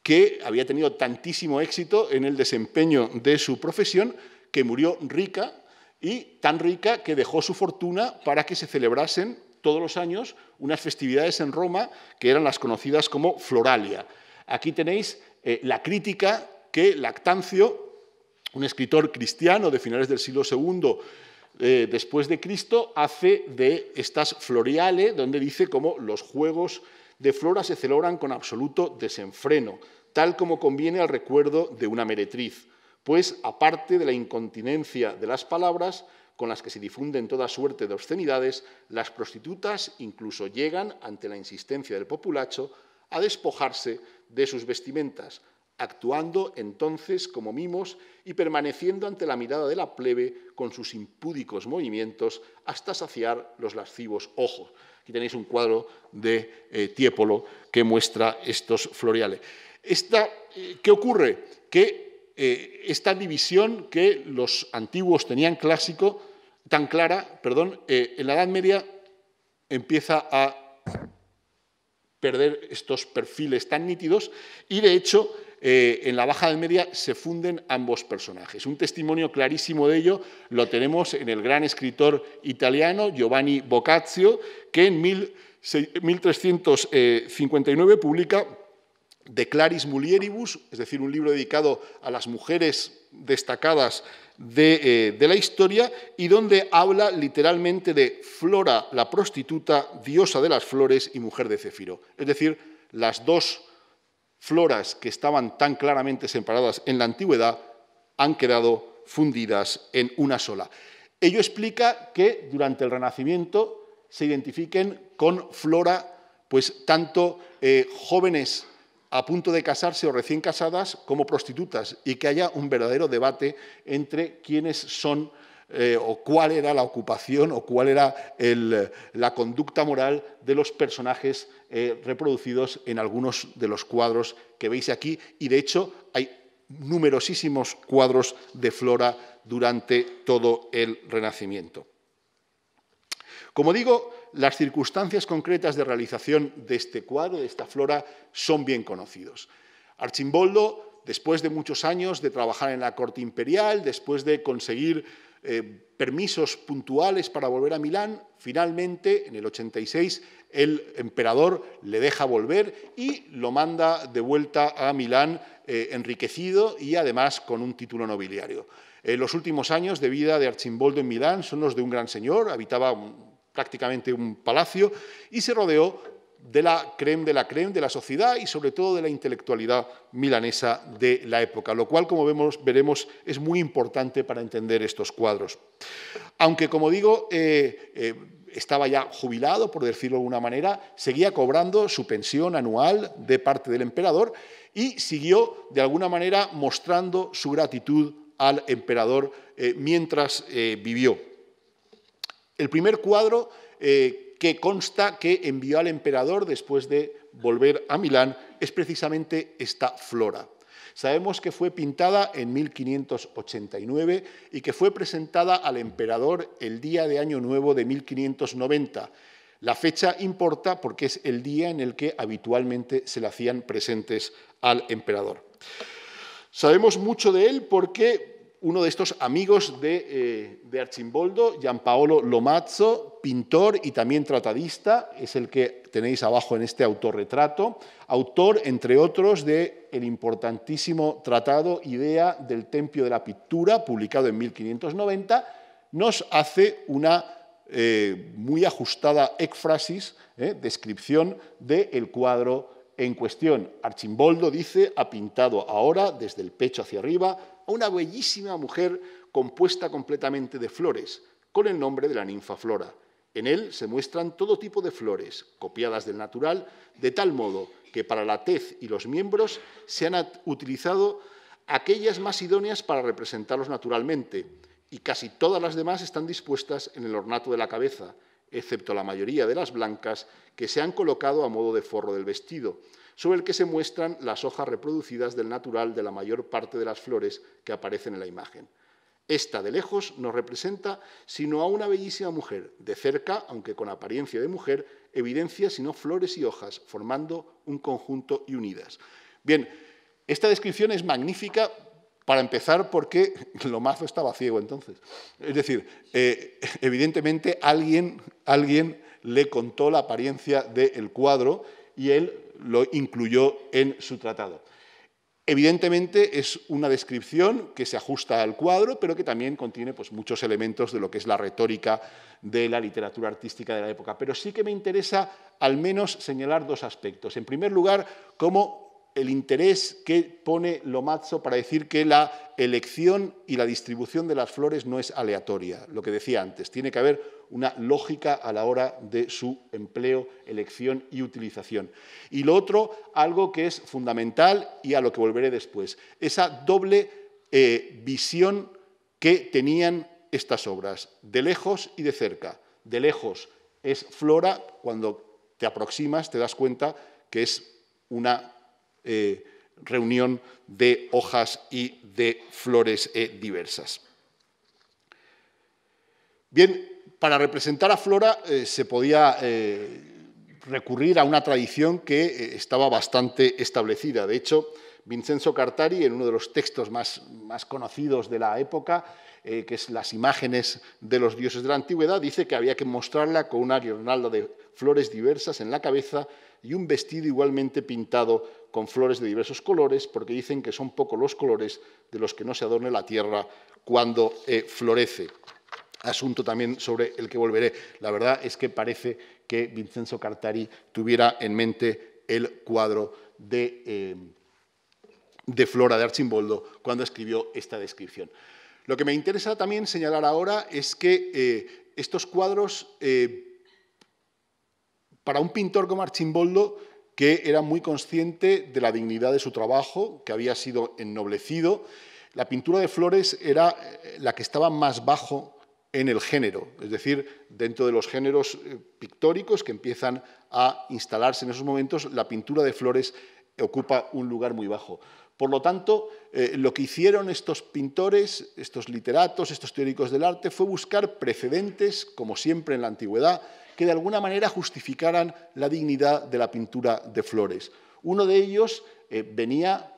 que había tenido tantísimo éxito en el desempeño de su profesión que murió rica y tan rica que dejó su fortuna para que se celebrasen todos los años unas festividades en Roma que eran las conocidas como Floralia. Aquí tenéis eh, la crítica que Lactancio, un escritor cristiano de finales del siglo II, eh, después de Cristo, hace de estas floriales donde dice cómo los juegos de Flora se celebran con absoluto desenfreno, tal como conviene al recuerdo de una meretriz, pues aparte de la incontinencia de las palabras, con las que se difunden toda suerte de obscenidades, las prostitutas incluso llegan, ante la insistencia del populacho, a despojarse de sus vestimentas, actuando entonces como mimos y permaneciendo ante la mirada de la plebe con sus impúdicos movimientos hasta saciar los lascivos ojos. Aquí tenéis un cuadro de eh, Tiepolo que muestra estos floreales. Eh, ¿Qué ocurre? Que eh, esta división que los antiguos tenían clásico, tan clara, perdón, en la Edad Media empieza a perder estos perfiles tan nítidos y de hecho eh, en la Baja del Media se funden ambos personajes. Un testimonio clarísimo de ello lo tenemos en el gran escritor italiano Giovanni Boccaccio, que en 1359 publica De Claris Mulieribus, es decir, un libro dedicado a las mujeres destacadas eh, de, la historia y donde habla literalmente de Flora la prostituta, diosa de las flores y mujer de Cefiro. Es decir, las dos floras que estaban tan claramente separadas en la antigüedad han quedado fundidas en una sola. Ello explica que durante el Renacimiento se identifiquen con flora pues tanto eh, jóvenes a punto de casarse o recién casadas como prostitutas y que haya un verdadero debate entre quiénes son eh, o cuál era la ocupación o cuál era la conducta moral de los personajes eh, reproducidos en algunos de los cuadros que veis aquí. Y de hecho hay numerosísimos cuadros de Flora durante todo el Renacimiento. Como digo, las circunstancias concretas de realización de este cuadro, de esta flora, son bien conocidos. Archimboldo, después de muchos años de trabajar en la corte imperial, después de conseguir eh, permisos puntuales para volver a Milán. Finalmente, en el 86, el emperador le deja volver y lo manda de vuelta a Milán eh, enriquecido y además con un título nobiliario. Eh, los últimos años de vida de Archimboldo en Milán son los de un gran señor, habitaba prácticamente un palacio y se rodeó de la creme de la creme de la sociedad y sobre todo de la intelectualidad milanesa de la época, lo cual, como veremos, es muy importante para entender estos cuadros. Aunque, como digo, eh, eh, estaba ya jubilado, por decirlo de alguna manera, seguía cobrando su pensión anual de parte del emperador y siguió, de alguna manera, mostrando su gratitud al emperador eh, mientras vivió. El primer cuadro que consta que envió al emperador después de volver a Milán es precisamente esta flora. Sabemos que fue pintada en 1589 y que fue presentada al emperador el día de Año Nuevo de 1590. La fecha importa porque es el día en el que habitualmente se le hacían presentes al emperador. Sabemos mucho de él porque uno de estos amigos eh, de, Archimboldo, Gianpaolo Lomazzo, pintor y también tratadista, es el que tenéis abajo en este autorretrato, autor, entre otros, de el importantísimo tratado Idea del Tempio de la Pintura, publicado en 1590, nos hace una eh, muy ajustada éfrasis, eh, descripción del cuadro en cuestión. Archimboldo dice, ha pintado ahora desde el pecho hacia arriba, una bellísima mujer compuesta completamente de flores, con el nombre de la ninfa Flora. En él se muestran todo tipo de flores, copiadas del natural, de tal modo que para la tez y los miembros se han utilizado aquellas más idóneas para representarlos naturalmente, y casi todas las demás están dispuestas en el ornato de la cabeza, excepto la mayoría de las blancas que se han colocado a modo de forro del vestido, sobre el que se muestran las hojas reproducidas del natural de la mayor parte de las flores que aparecen en la imagen. Esta de lejos no representa sino a una bellísima mujer, de cerca, aunque con apariencia de mujer, evidencia sino flores y hojas, formando un conjunto y unidas. Bien, esta descripción es magnífica para empezar porque mazo estaba ciego entonces. Es decir, eh, evidentemente alguien, alguien le contó la apariencia del cuadro y él lo incluyó en su tratado. Evidentemente es una descripción que se ajusta al cuadro, pero que también contiene pues, muchos elementos de lo que es la retórica de la literatura artística de la época. Pero sí que me interesa al menos señalar dos aspectos. En primer lugar, cómo el interés que pone Lomazzo para decir que la elección y la distribución de las flores no es aleatoria, lo que decía antes, tiene que haber una lógica a la hora de su empleo, elección y utilización. Y lo otro, algo que es fundamental y a lo que volveré después, esa doble eh, visión que tenían estas obras, de lejos y de cerca. De lejos es flora, cuando te aproximas te das cuenta que es una eh, reunión de hojas y de flores eh, diversas. Bien, para representar a Flora eh, se podía recurrir a una tradición que estaba bastante establecida. De hecho, Vincenzo Cartari, en uno de los textos más, conocidos de la época, que es las imágenes de los dioses de la antigüedad, dice que había que mostrarla con una guirnalda de flores diversas en la cabeza y un vestido igualmente pintado con flores de diversos colores, porque dicen que son pocos los colores de los que no se adorne la tierra cuando eh, florece. Asunto también sobre el que volveré. La verdad es que parece que Vincenzo Cartari tuviera en mente el cuadro de, eh, de Flora de Archimboldo cuando escribió esta descripción. Lo que me interesa también señalar ahora es que eh, estos cuadros para un pintor como Archimboldo, que era muy consciente de la dignidad de su trabajo, que había sido ennoblecido, la pintura de flores era eh, la que estaba más bajo en el género, es decir, dentro de los géneros eh, pictóricos que empiezan a instalarse en esos momentos, la pintura de flores ocupa un lugar muy bajo. Por lo tanto, eh, lo que hicieron estos pintores, estos literatos, estos teóricos del arte, fue buscar precedentes, como siempre en la antigüedad, que de alguna manera justificaran la dignidad de la pintura de flores. Uno de ellos eh, venía,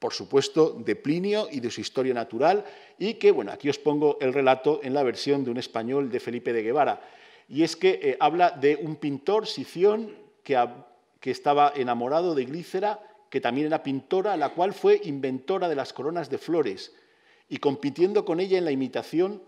por supuesto, de Plinio y de su historia natural, y que, bueno, aquí os pongo el relato en la versión de un español de Felipe de Guevara, y es que eh, habla de un pintor, Sición, que, que estaba enamorado de Glícera, que también era pintora, la cual fue inventora de las coronas de flores, y compitiendo con ella en la imitación,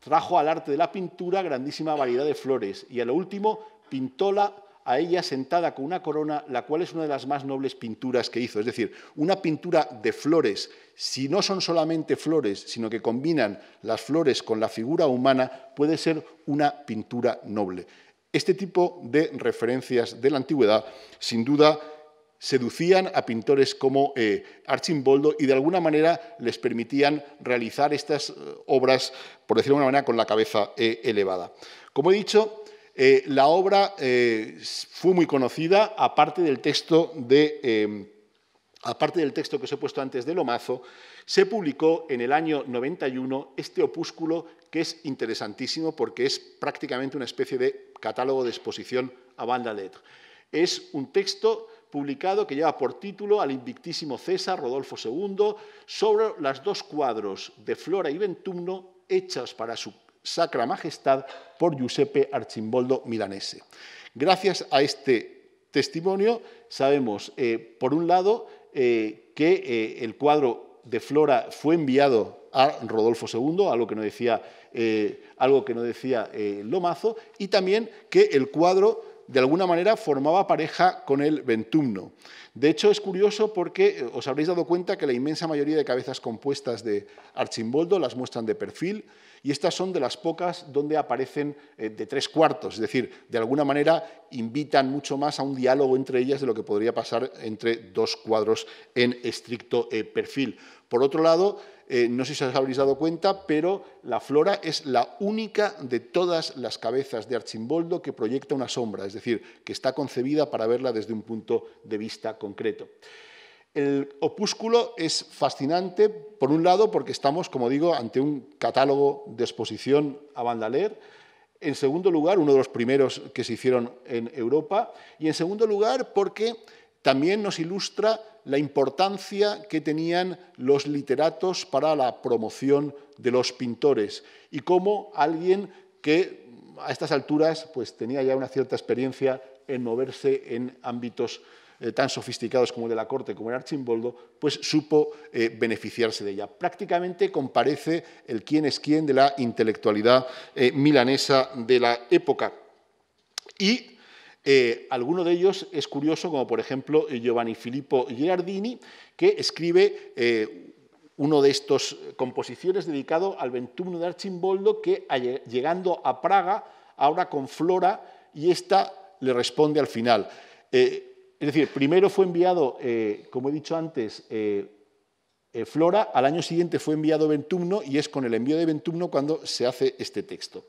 Trajo al arte de la pintura grandísima variedad de flores y a lo último pintóla a ella sentada con una corona, la cual es una de las más nobles pinturas que hizo. Es decir, una pintura de flores, si no son solamente flores, sino que combinan las flores con la figura humana, puede ser una pintura noble. Este tipo de referencias de la antigüedad, sin duda, seducían a pintores como eh, Archimboldo y de alguna manera les permitían realizar estas eh, obras, por decirlo de una manera, con la cabeza eh, elevada. Como he dicho, la obra fue muy conocida, aparte del texto aparte del texto que os he puesto antes de Lomazo, se publicó en el año 91 este opúsculo que es interesantísimo porque es prácticamente una especie de catálogo de exposición a banda letra. Es un texto publicado que lleva por título al invictísimo César Rodolfo II sobre las dos cuadros de Flora y Ventumno hechas para su Sacra Majestad por Giuseppe Archimboldo Milanese. Gracias a este testimonio sabemos, eh, por un lado, eh, que eh, el cuadro de Flora fue enviado a Rodolfo II, algo que no decía, algo que no decía Lomazo, y también que el cuadro de alguna manera formaba pareja con el ventumno. De hecho, es curioso porque eh, os habréis dado cuenta que la inmensa mayoría de cabezas compuestas de Archimboldo las muestran de perfil y estas son de las pocas donde aparecen eh, de tres cuartos, es decir, de alguna manera invitan mucho más a un diálogo entre ellas de lo que podría pasar entre dos cuadros en estricto eh, perfil. Por otro lado, eh, no sé si os habréis dado cuenta, pero la flora es la única de todas las cabezas de Archimboldo que proyecta una sombra, es decir, que está concebida para verla desde un punto de vista concreto. El opúsculo es fascinante, por un lado, porque estamos, como digo, ante un catálogo de exposición a Vandaler, en segundo lugar, uno de los primeros que se hicieron en Europa, y en segundo lugar, porque también nos ilustra la importancia que tenían los literatos para la promoción de los pintores y cómo alguien que a estas alturas pues, tenía ya una cierta experiencia en moverse en ámbitos eh, tan sofisticados como el de la corte, como el Archimboldo, pues supo eh, beneficiarse de ella. Prácticamente comparece el quién es quién de la intelectualidad eh, milanesa de la época. Y eh, alguno de ellos es curioso, como por ejemplo eh, Giovanni Filippo Girardini, que escribe eh, uno de estos composiciones dedicado al Ventumno de Archimboldo, que llegando a Praga, ahora con Flora, y esta le responde al final. es decir, primero fue enviado, como he dicho antes, eh, Flora, al año siguiente fue enviado Ventumno y es con el envío de Ventumno cuando se hace este texto.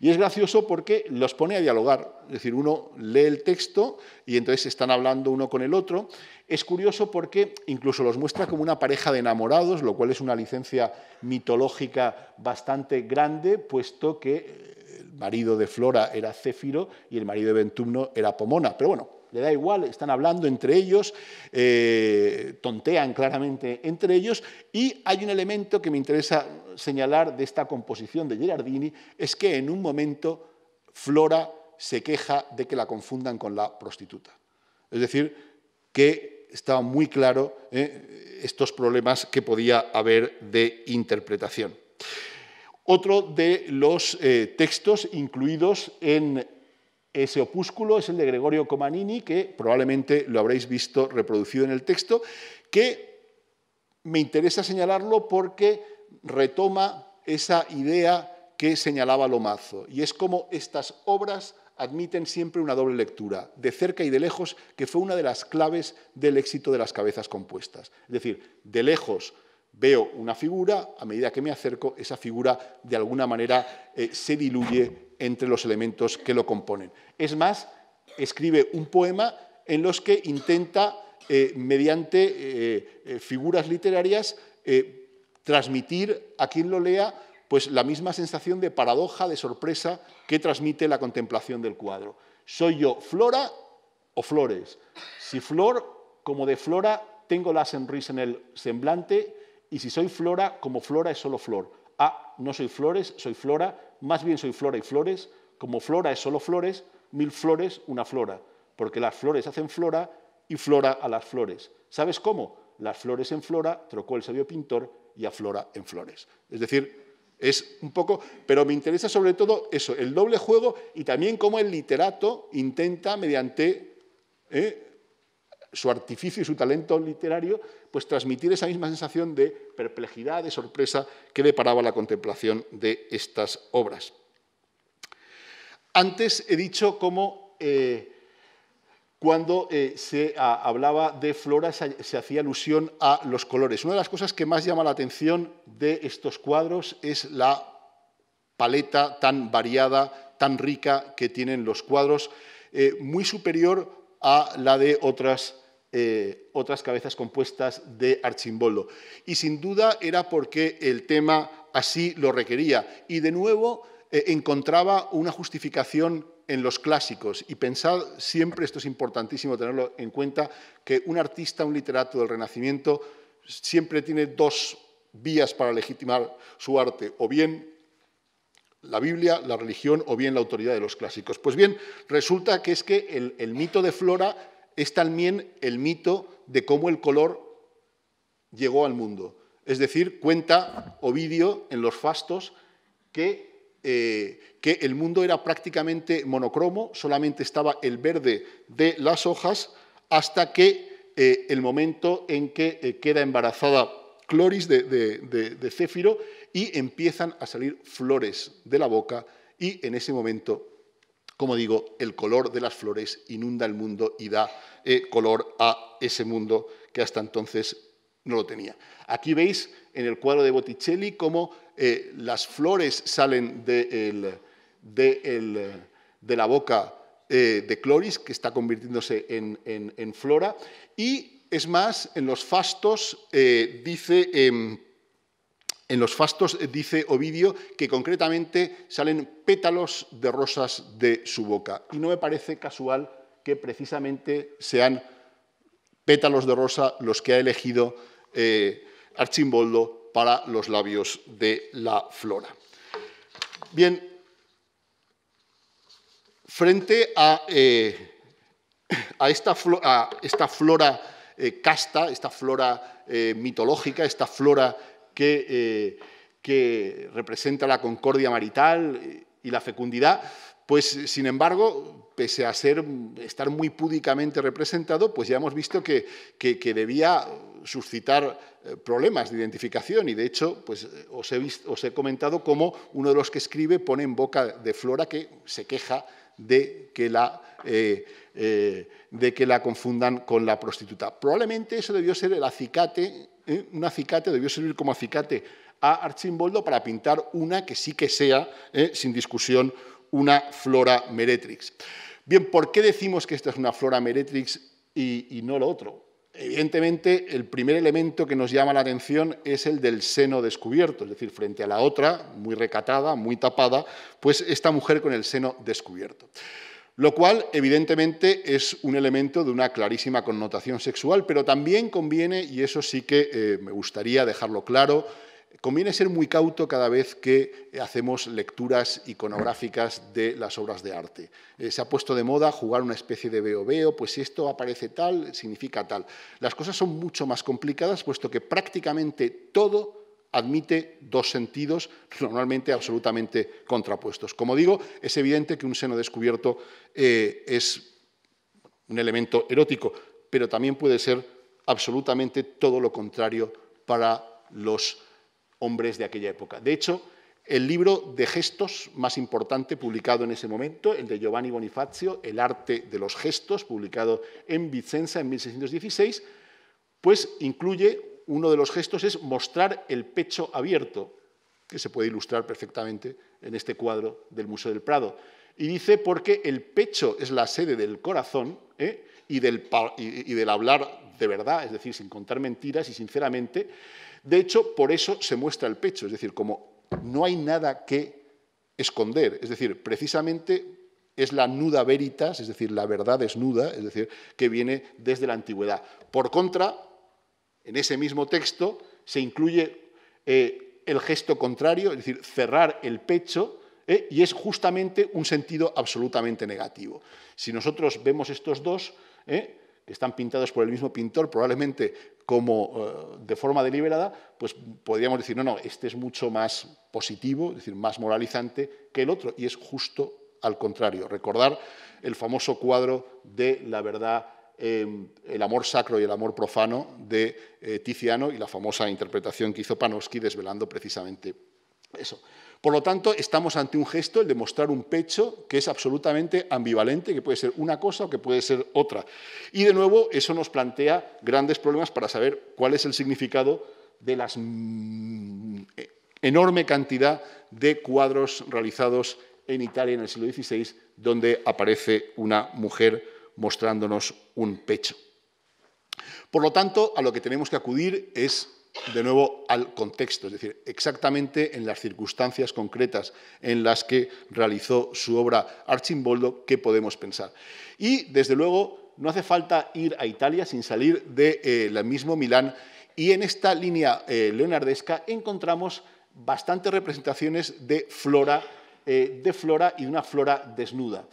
Y es gracioso porque los pone a dialogar, es decir, uno lee el texto y entonces están hablando uno con el otro. Es curioso porque incluso los muestra como una pareja de enamorados, lo cual es una licencia mitológica bastante grande, puesto que el marido de Flora era Céfiro y el marido de Ventumno era Pomona. Pero bueno, le da igual, están hablando entre ellos, eh, tontean claramente entre ellos, y hay un elemento que me interesa señalar de esta composición de Gerardini, es que en un momento Flora se queja de que la confundan con la prostituta. Es decir, que estaba muy claro eh, estos problemas que podía haber de interpretación. Otro de los eh, textos incluidos en ese opúsculo es el de Gregorio Comanini, que probablemente lo habréis visto reproducido en el texto, que me interesa señalarlo porque retoma esa idea que señalaba Lomazo, y es como estas obras admiten siempre una doble lectura, de cerca y de lejos, que fue una de las claves del éxito de las cabezas compuestas. Es decir, de lejos veo una figura, a medida que me acerco, esa figura de alguna manera eh, se diluye entre los elementos que lo componen. Es más, escribe un poema en los que intenta, eh, mediante eh, eh, figuras literarias, transmitir a quien lo lea pues, la misma sensación de paradoja, de sorpresa que transmite la contemplación del cuadro. ¿Soy yo flora o flores? Si flor, como de flora, tengo la sonrisa en el semblante, y si soy flora, como flora es solo flor. Ah, no soy flores, soy flora, más bien soy flora y flores, como flora es solo flores, mil flores, una flora, porque las flores hacen flora y flora a las flores. ¿Sabes cómo? Las flores en flora, trocó el sabio pintor y a flora en flores. Es decir, es un poco, pero me interesa sobre todo eso, el doble juego y también cómo el literato intenta mediante... Eh, su artificio y su talento literario, pues transmitir esa misma sensación de perplejidad, de sorpresa que deparaba la contemplación de estas obras. Antes he dicho cómo eh, cuando eh, se ah, hablaba de flora se, hacía alusión a los colores. Una de las cosas que más llama la atención de estos cuadros es la paleta tan variada, tan rica que tienen los cuadros, eh, muy superior a la de otras, eh, otras cabezas compuestas de Archimboldo. Y sin duda era porque el tema así lo requería. Y de nuevo eh, encontraba una justificación en los clásicos. Y pensad siempre, esto es importantísimo tenerlo en cuenta, que un artista, un literato del Renacimiento, siempre tiene dos vías para legitimar su arte, o bien la Biblia, la religión o bien la autoridad de los clásicos. Pues bien, resulta que es que el, mito de Flora es también el mito de cómo el color llegó al mundo. Es decir, cuenta Ovidio en los fastos que eh, el mundo era prácticamente monocromo, solamente estaba el verde de las hojas, hasta que eh, el momento en que eh, queda embarazada Cloris de Céfiro y empiezan a salir flores de la boca y en ese momento, como digo, el color de las flores inunda el mundo y da eh, color a ese mundo que hasta entonces no lo tenía. Aquí veis en el cuadro de Botticelli cómo eh, las flores salen de, la boca eh, de Cloris, que está convirtiéndose en, en, flora, y es más, en los fastos dice em, en los fastos eh, dice Ovidio que concretamente salen pétalos de rosas de su boca. Y no me parece casual que precisamente sean pétalos de rosa los que ha elegido eh, Archimboldo para los labios de la flora. Bien, frente a, eh, esta, flora, casta, esta flora mitológica, esta flora eh, que, representa la concordia marital eh, y la fecundidad, pues sin embargo, pese a ser, estar muy púdicamente representado, pues ya hemos visto que, que, debía suscitar eh, problemas de identificación y de hecho pues, os, he comentado cómo uno de los que escribe pone en boca de Flora que se queja de que la, de que la confundan con la prostituta. Probablemente eso debió ser el acicate ¿eh? un acicate, debió servir como acicate a Archimboldo para pintar una que sí que sea, ¿eh? sin discusión, una flora meretrix. Bien, ¿por qué decimos que esta es una flora meretrix y, y no lo otro? Evidentemente, el primer elemento que nos llama la atención es el del seno descubierto, es decir, frente a la otra, muy recatada, muy tapada, pues esta mujer con el seno descubierto lo cual evidentemente es un elemento de una clarísima connotación sexual, pero también conviene, y eso sí que eh, me gustaría dejarlo claro, conviene ser muy cauto cada vez que hacemos lecturas iconográficas de las obras de arte. Eh, se ha puesto de moda jugar una especie de veo-veo, pues si esto aparece tal, significa tal. Las cosas son mucho más complicadas, puesto que prácticamente todo admite dos sentidos normalmente absolutamente contrapuestos. Como digo, es evidente que un seno descubierto eh, es un elemento erótico, pero también puede ser absolutamente todo lo contrario para los hombres de aquella época. De hecho, el libro de gestos más importante publicado en ese momento, el de Giovanni Bonifacio, El arte de los gestos, publicado en Vicenza en 1616, pues incluye uno de los gestos es mostrar el pecho abierto, que se puede ilustrar perfectamente en este cuadro del Museo del Prado. Y dice porque el pecho es la sede del corazón ¿eh? y, del, y del hablar de verdad, es decir, sin contar mentiras y sinceramente. De hecho, por eso se muestra el pecho, es decir, como no hay nada que esconder, es decir, precisamente es la nuda veritas, es decir, la verdad desnuda, es decir, que viene desde la antigüedad. Por contra, en ese mismo texto se incluye eh, el gesto contrario, es decir, cerrar el pecho, eh, y es justamente un sentido absolutamente negativo. Si nosotros vemos estos dos, eh, que están pintados por el mismo pintor, probablemente como de forma deliberada, pues podríamos decir, no, no, este es mucho más positivo, es decir, más moralizante que el otro, y es justo al contrario. Recordar el famoso cuadro de la verdad Em, el amor sacro y el amor profano de eh, Tiziano y la famosa interpretación que hizo Panofsky desvelando precisamente eso. Por lo tanto, estamos ante un gesto, el de mostrar un pecho que es absolutamente ambivalente, que puede ser una cosa o que puede ser otra. Y de nuevo, eso nos plantea grandes problemas para saber cuál es el significado de la mm, enorme cantidad de cuadros realizados en Italia en el siglo XVI, donde aparece una mujer mostrándonos un pecho. Por lo tanto, a lo que tenemos que acudir es de nuevo al contexto, es decir, exactamente en las circunstancias concretas en las que realizó su obra Archimboldo, qué podemos pensar. Y, desde luego, no hace falta ir a Italia sin salir del eh, mismo Milán y en esta línea eh, leonardesca encontramos bastantes representaciones de flora, eh, de flora y una flora desnuda.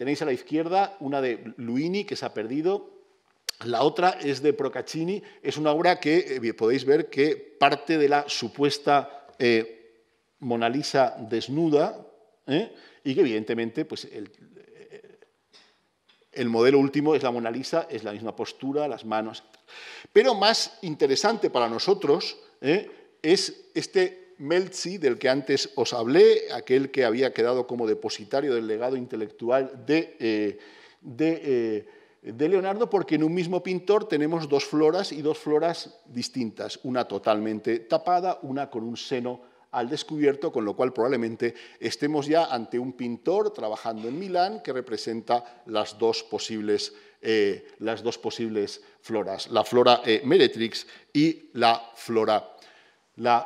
Tenéis a la izquierda una de Luini, que se ha perdido, la otra es de Procaccini, es una obra que eh, podéis ver que parte de la supuesta eh, Mona Lisa desnuda ¿eh? y que evidentemente pues, el, el, modelo último es la Mona Lisa, es la misma postura, las manos. Pero más interesante para nosotros es este Melzi, del que antes os hablé, aquel que había quedado como depositario del legado intelectual eh, eh, de, Leonardo, porque en un mismo pintor tenemos dos floras y dos floras distintas, una totalmente tapada, una con un seno al descubierto, con lo cual probablemente estemos ya ante un pintor trabajando en Milán que representa las dos posibles, eh, las dos posibles floras, la flora meretrix y la flora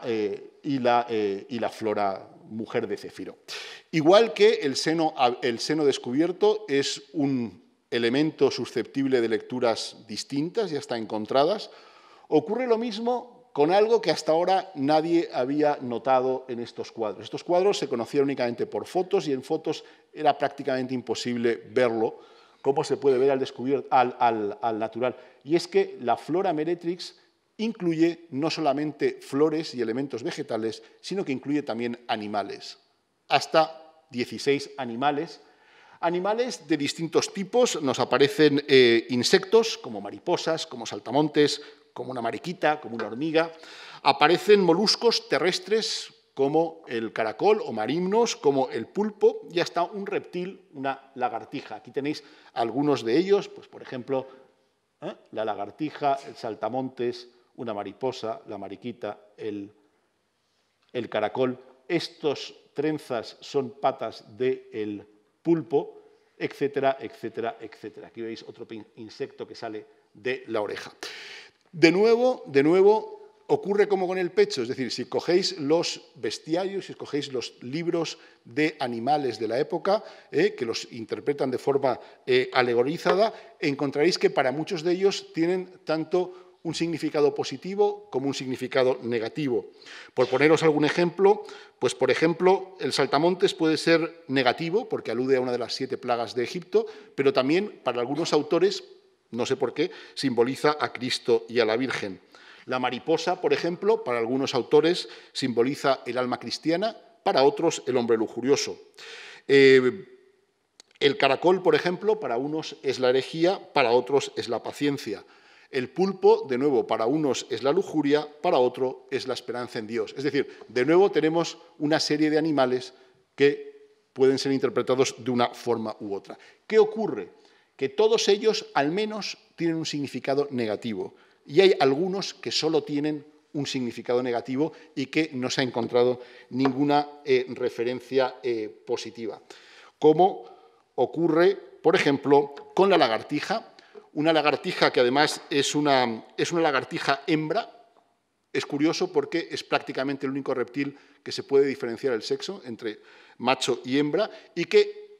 eh, eh, y, la, flora mujer de Cefiro. Igual que el seno, descubierto es un elemento susceptible de lecturas distintas, y hasta encontradas, ocurre lo mismo con algo que hasta ahora nadie había notado en estos cuadros. Estos cuadros se conocían únicamente por fotos y en fotos era prácticamente imposible verlo, como se puede ver al, descubierto, al, al natural. Y es que la flora meretrix incluye no solamente flores y elementos vegetales, sino que incluye también animales, hasta 16 animales. Animales de distintos tipos, nos aparecen eh, insectos como mariposas, como saltamontes, como una mariquita, como una hormiga, aparecen moluscos terrestres como el caracol o marimnos, como el pulpo y hasta un reptil, una lagartija. Aquí tenéis algunos de ellos, pues por ejemplo, ¿eh? la lagartija, el saltamontes, una mariposa, la mariquita, el, caracol. Estos trenzas son patas del pulpo, etcétera, etcétera, etcétera. Aquí veis otro insecto que sale de la oreja. De nuevo, de nuevo, ocurre como con el pecho, es decir, si cogéis los bestiarios, si cogéis los libros de animales de la época, eh, que los interpretan de forma eh, alegorizada, encontraréis que para muchos de ellos tienen tanto un significado positivo como un significado negativo. Por poneros algún ejemplo, pues por ejemplo, el saltamontes puede ser negativo porque alude a una de las siete plagas de Egipto, pero también para algunos autores, no sé por qué, simboliza a Cristo y a la Virgen. La mariposa, por ejemplo, para algunos autores simboliza el alma cristiana, para otros el hombre lujurioso. Eh, el caracol, por ejemplo, para unos es la herejía, para otros es la paciencia. El pulpo, de nuevo, para unos es la lujuria, para otro es la esperanza en Dios. Es decir, de nuevo tenemos una serie de animales que pueden ser interpretados de una forma u otra. ¿Qué ocurre? Que todos ellos al menos tienen un significado negativo y hay algunos que solo tienen un significado negativo y que no se ha encontrado ninguna eh, referencia eh, positiva. Como ocurre, por ejemplo, con la lagartija, una lagartija que además es una, lagartija hembra. Es curioso porque es prácticamente el único reptil que se puede diferenciar el sexo entre macho y hembra y que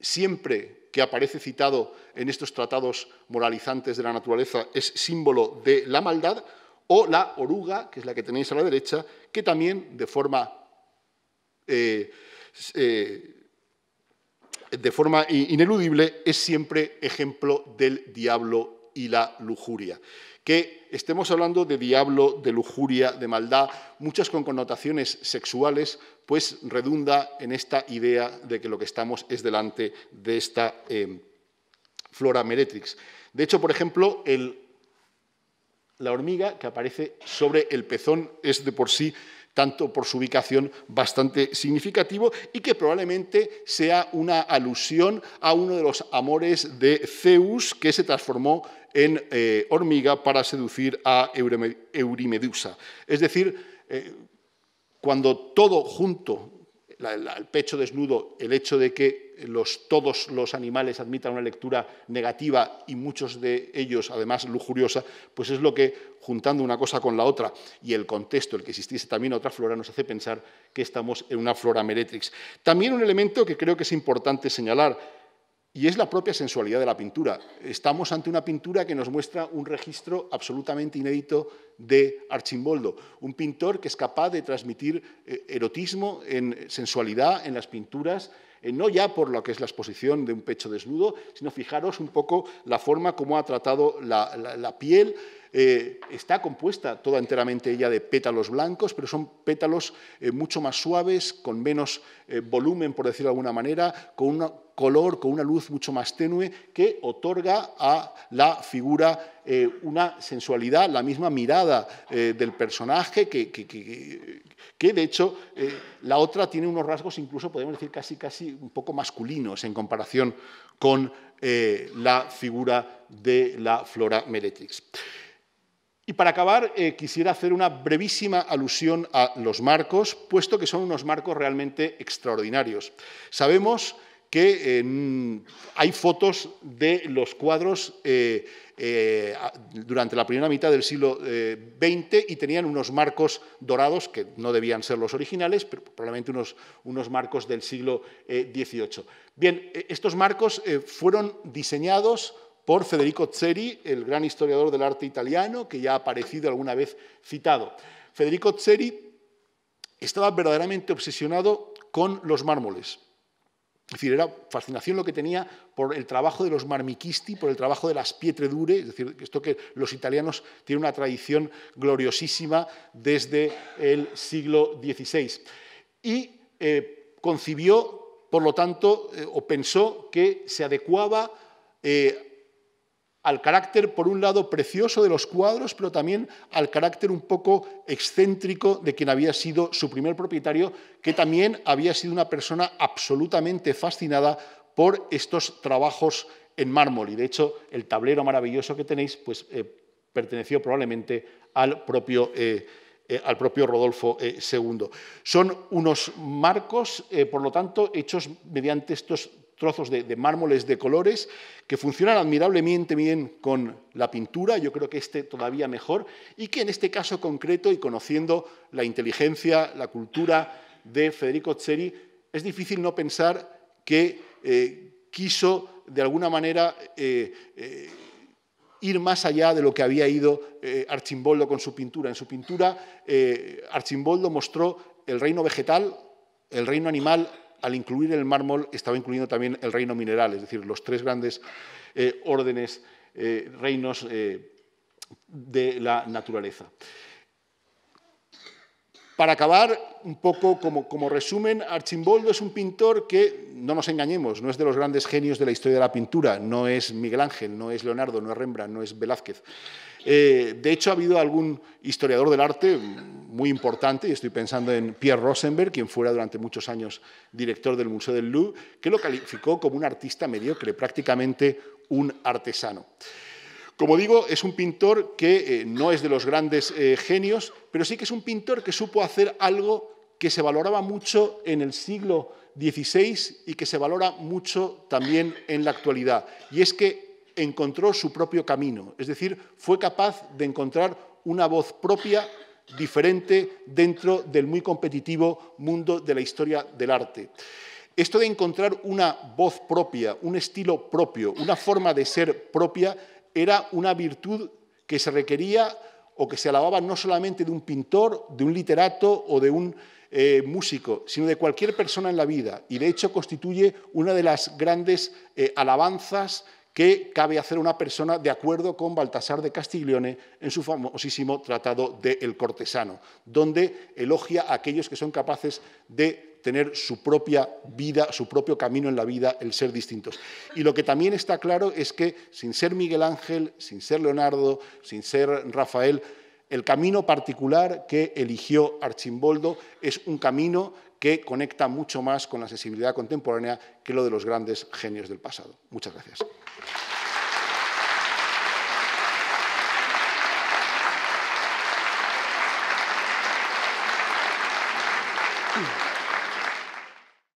siempre que aparece citado en estos tratados moralizantes de la naturaleza es símbolo de la maldad, o la oruga, que es la que tenéis a la derecha, que también de forma eh, eh, de forma ineludible, es siempre ejemplo del diablo y la lujuria. Que estemos hablando de diablo, de lujuria, de maldad, muchas con connotaciones sexuales, pues redunda en esta idea de que lo que estamos es delante de esta eh, flora meretrix. De hecho, por ejemplo, la hormiga que aparece sobre el pezón es de por sí tanto por su ubicación bastante significativo y que probablemente sea una alusión a uno de los amores de Zeus que se transformó en eh, hormiga para seducir a Eurimedusa. Es decir, eh, cuando todo junto el pecho desnudo, el hecho de que todos los animales admitan una lectura negativa y muchos de ellos, además, lujuriosa, pues es lo que, juntando una cosa con la otra y el contexto, el que existiese también otra flora, nos hace pensar que estamos en una flora meretrix. También un elemento que creo que es importante señalar, y es la propia sensualidad de la pintura. Estamos ante una pintura que nos muestra un registro absolutamente inédito de Archimboldo, un pintor que es capaz de transmitir eh, erotismo, en sensualidad en las pinturas, eh, no ya por lo que es la exposición de un pecho desnudo, sino fijaros un poco la forma como ha tratado la, la piel, eh, está compuesta toda enteramente ella de pétalos blancos, pero son pétalos eh, mucho más suaves, con menos eh, volumen, por decirlo de alguna manera, con un color, con una luz mucho más tenue, que otorga a la figura una sensualidad, la misma mirada del personaje, que, de hecho la otra tiene unos rasgos incluso, podemos decir, casi, casi un poco masculinos en comparación con la figura de la Flora Meretrix. Y para acabar, eh, quisiera hacer una brevísima alusión a los marcos, puesto que son unos marcos realmente extraordinarios. Sabemos que eh, mm, hay fotos de los cuadros eh, durante la primera mitad del siglo XX y tenían unos marcos dorados, que no debían ser los originales, pero probablemente unos, unos marcos del siglo XVIII. Bien, e, estos marcos fueron diseñados por Federico Zeri, el gran historiador del arte italiano, que ya ha aparecido alguna vez citado. Federico Zeri estaba verdaderamente obsesionado con los mármoles. Es decir, era fascinación lo que tenía por el trabajo de los marmiquisti, por el trabajo de las pietre dure, es decir, esto que los italianos tienen una tradición gloriosísima desde el siglo XVI. Y eh, concibió, por lo tanto, eh, o pensó que se adecuaba eh, al carácter, por un lado, precioso de los cuadros, pero también al carácter un poco excéntrico de quien había sido su primer propietario, que también había sido una persona absolutamente fascinada por estos trabajos en mármol. Y de hecho, el tablero maravilloso que tenéis, pues eh, perteneció probablemente al propio... Eh, eh, al propio Rodolfo II. Son unos marcos, por lo tanto, hechos mediante estos trozos de, mármoles de colores que funcionan admirablemente bien con la pintura, yo creo que este todavía mejor, y que en este caso concreto y conociendo la inteligencia, la cultura de Federico Zeri, es difícil no pensar que eh, quiso de alguna manera eh, eh, ir más allá de lo que había ido Archimboldo con su pintura. En su pintura, Archimboldo mostró el reino vegetal, el reino animal al incluir el mármol estaba incluyendo también el reino mineral, es decir, los tres grandes eh, órdenes, eh, reinos eh, de la naturaleza. Para acabar, un poco como, como, resumen, Archimboldo es un pintor que, no nos engañemos, no es de los grandes genios de la historia de la pintura, no es Miguel Ángel, no es Leonardo, no es Rembrandt, no es Velázquez. Eh, de hecho, ha habido algún historiador del arte muy importante, y estoy pensando en Pierre Rosenberg, quien fuera durante muchos años director del Museo del Louvre, que lo calificó como un artista mediocre, prácticamente un artesano. Como digo, es un pintor que eh, no es de los grandes eh, genios, pero sí que es un pintor que supo hacer algo que se valoraba mucho en el siglo XVI y que se valora mucho también en la actualidad. Y es que encontró su propio camino, es decir, fue capaz de encontrar una voz propia diferente dentro del muy competitivo mundo de la historia del arte. Esto de encontrar una voz propia, un estilo propio, una forma de ser propia, era una virtud que se requería o que se alababa no solamente de un pintor, de un literato o de un eh, músico, sino de cualquier persona en la vida. Y de hecho constituye una de las grandes eh, alabanzas que cabe hacer una persona de acuerdo con Baltasar de Castiglione en su famosísimo Tratado de El Cortesano, donde elogia a aquellos que son capaces de tener su propia vida, su propio camino en la vida, el ser distintos. Y lo que también está claro es que sin ser Miguel Ángel, sin ser Leonardo, sin ser Rafael, el camino particular que eligió Archimboldo es un camino que conecta mucho más con la sensibilidad contemporánea que lo de los grandes genios del pasado. Muchas gracias.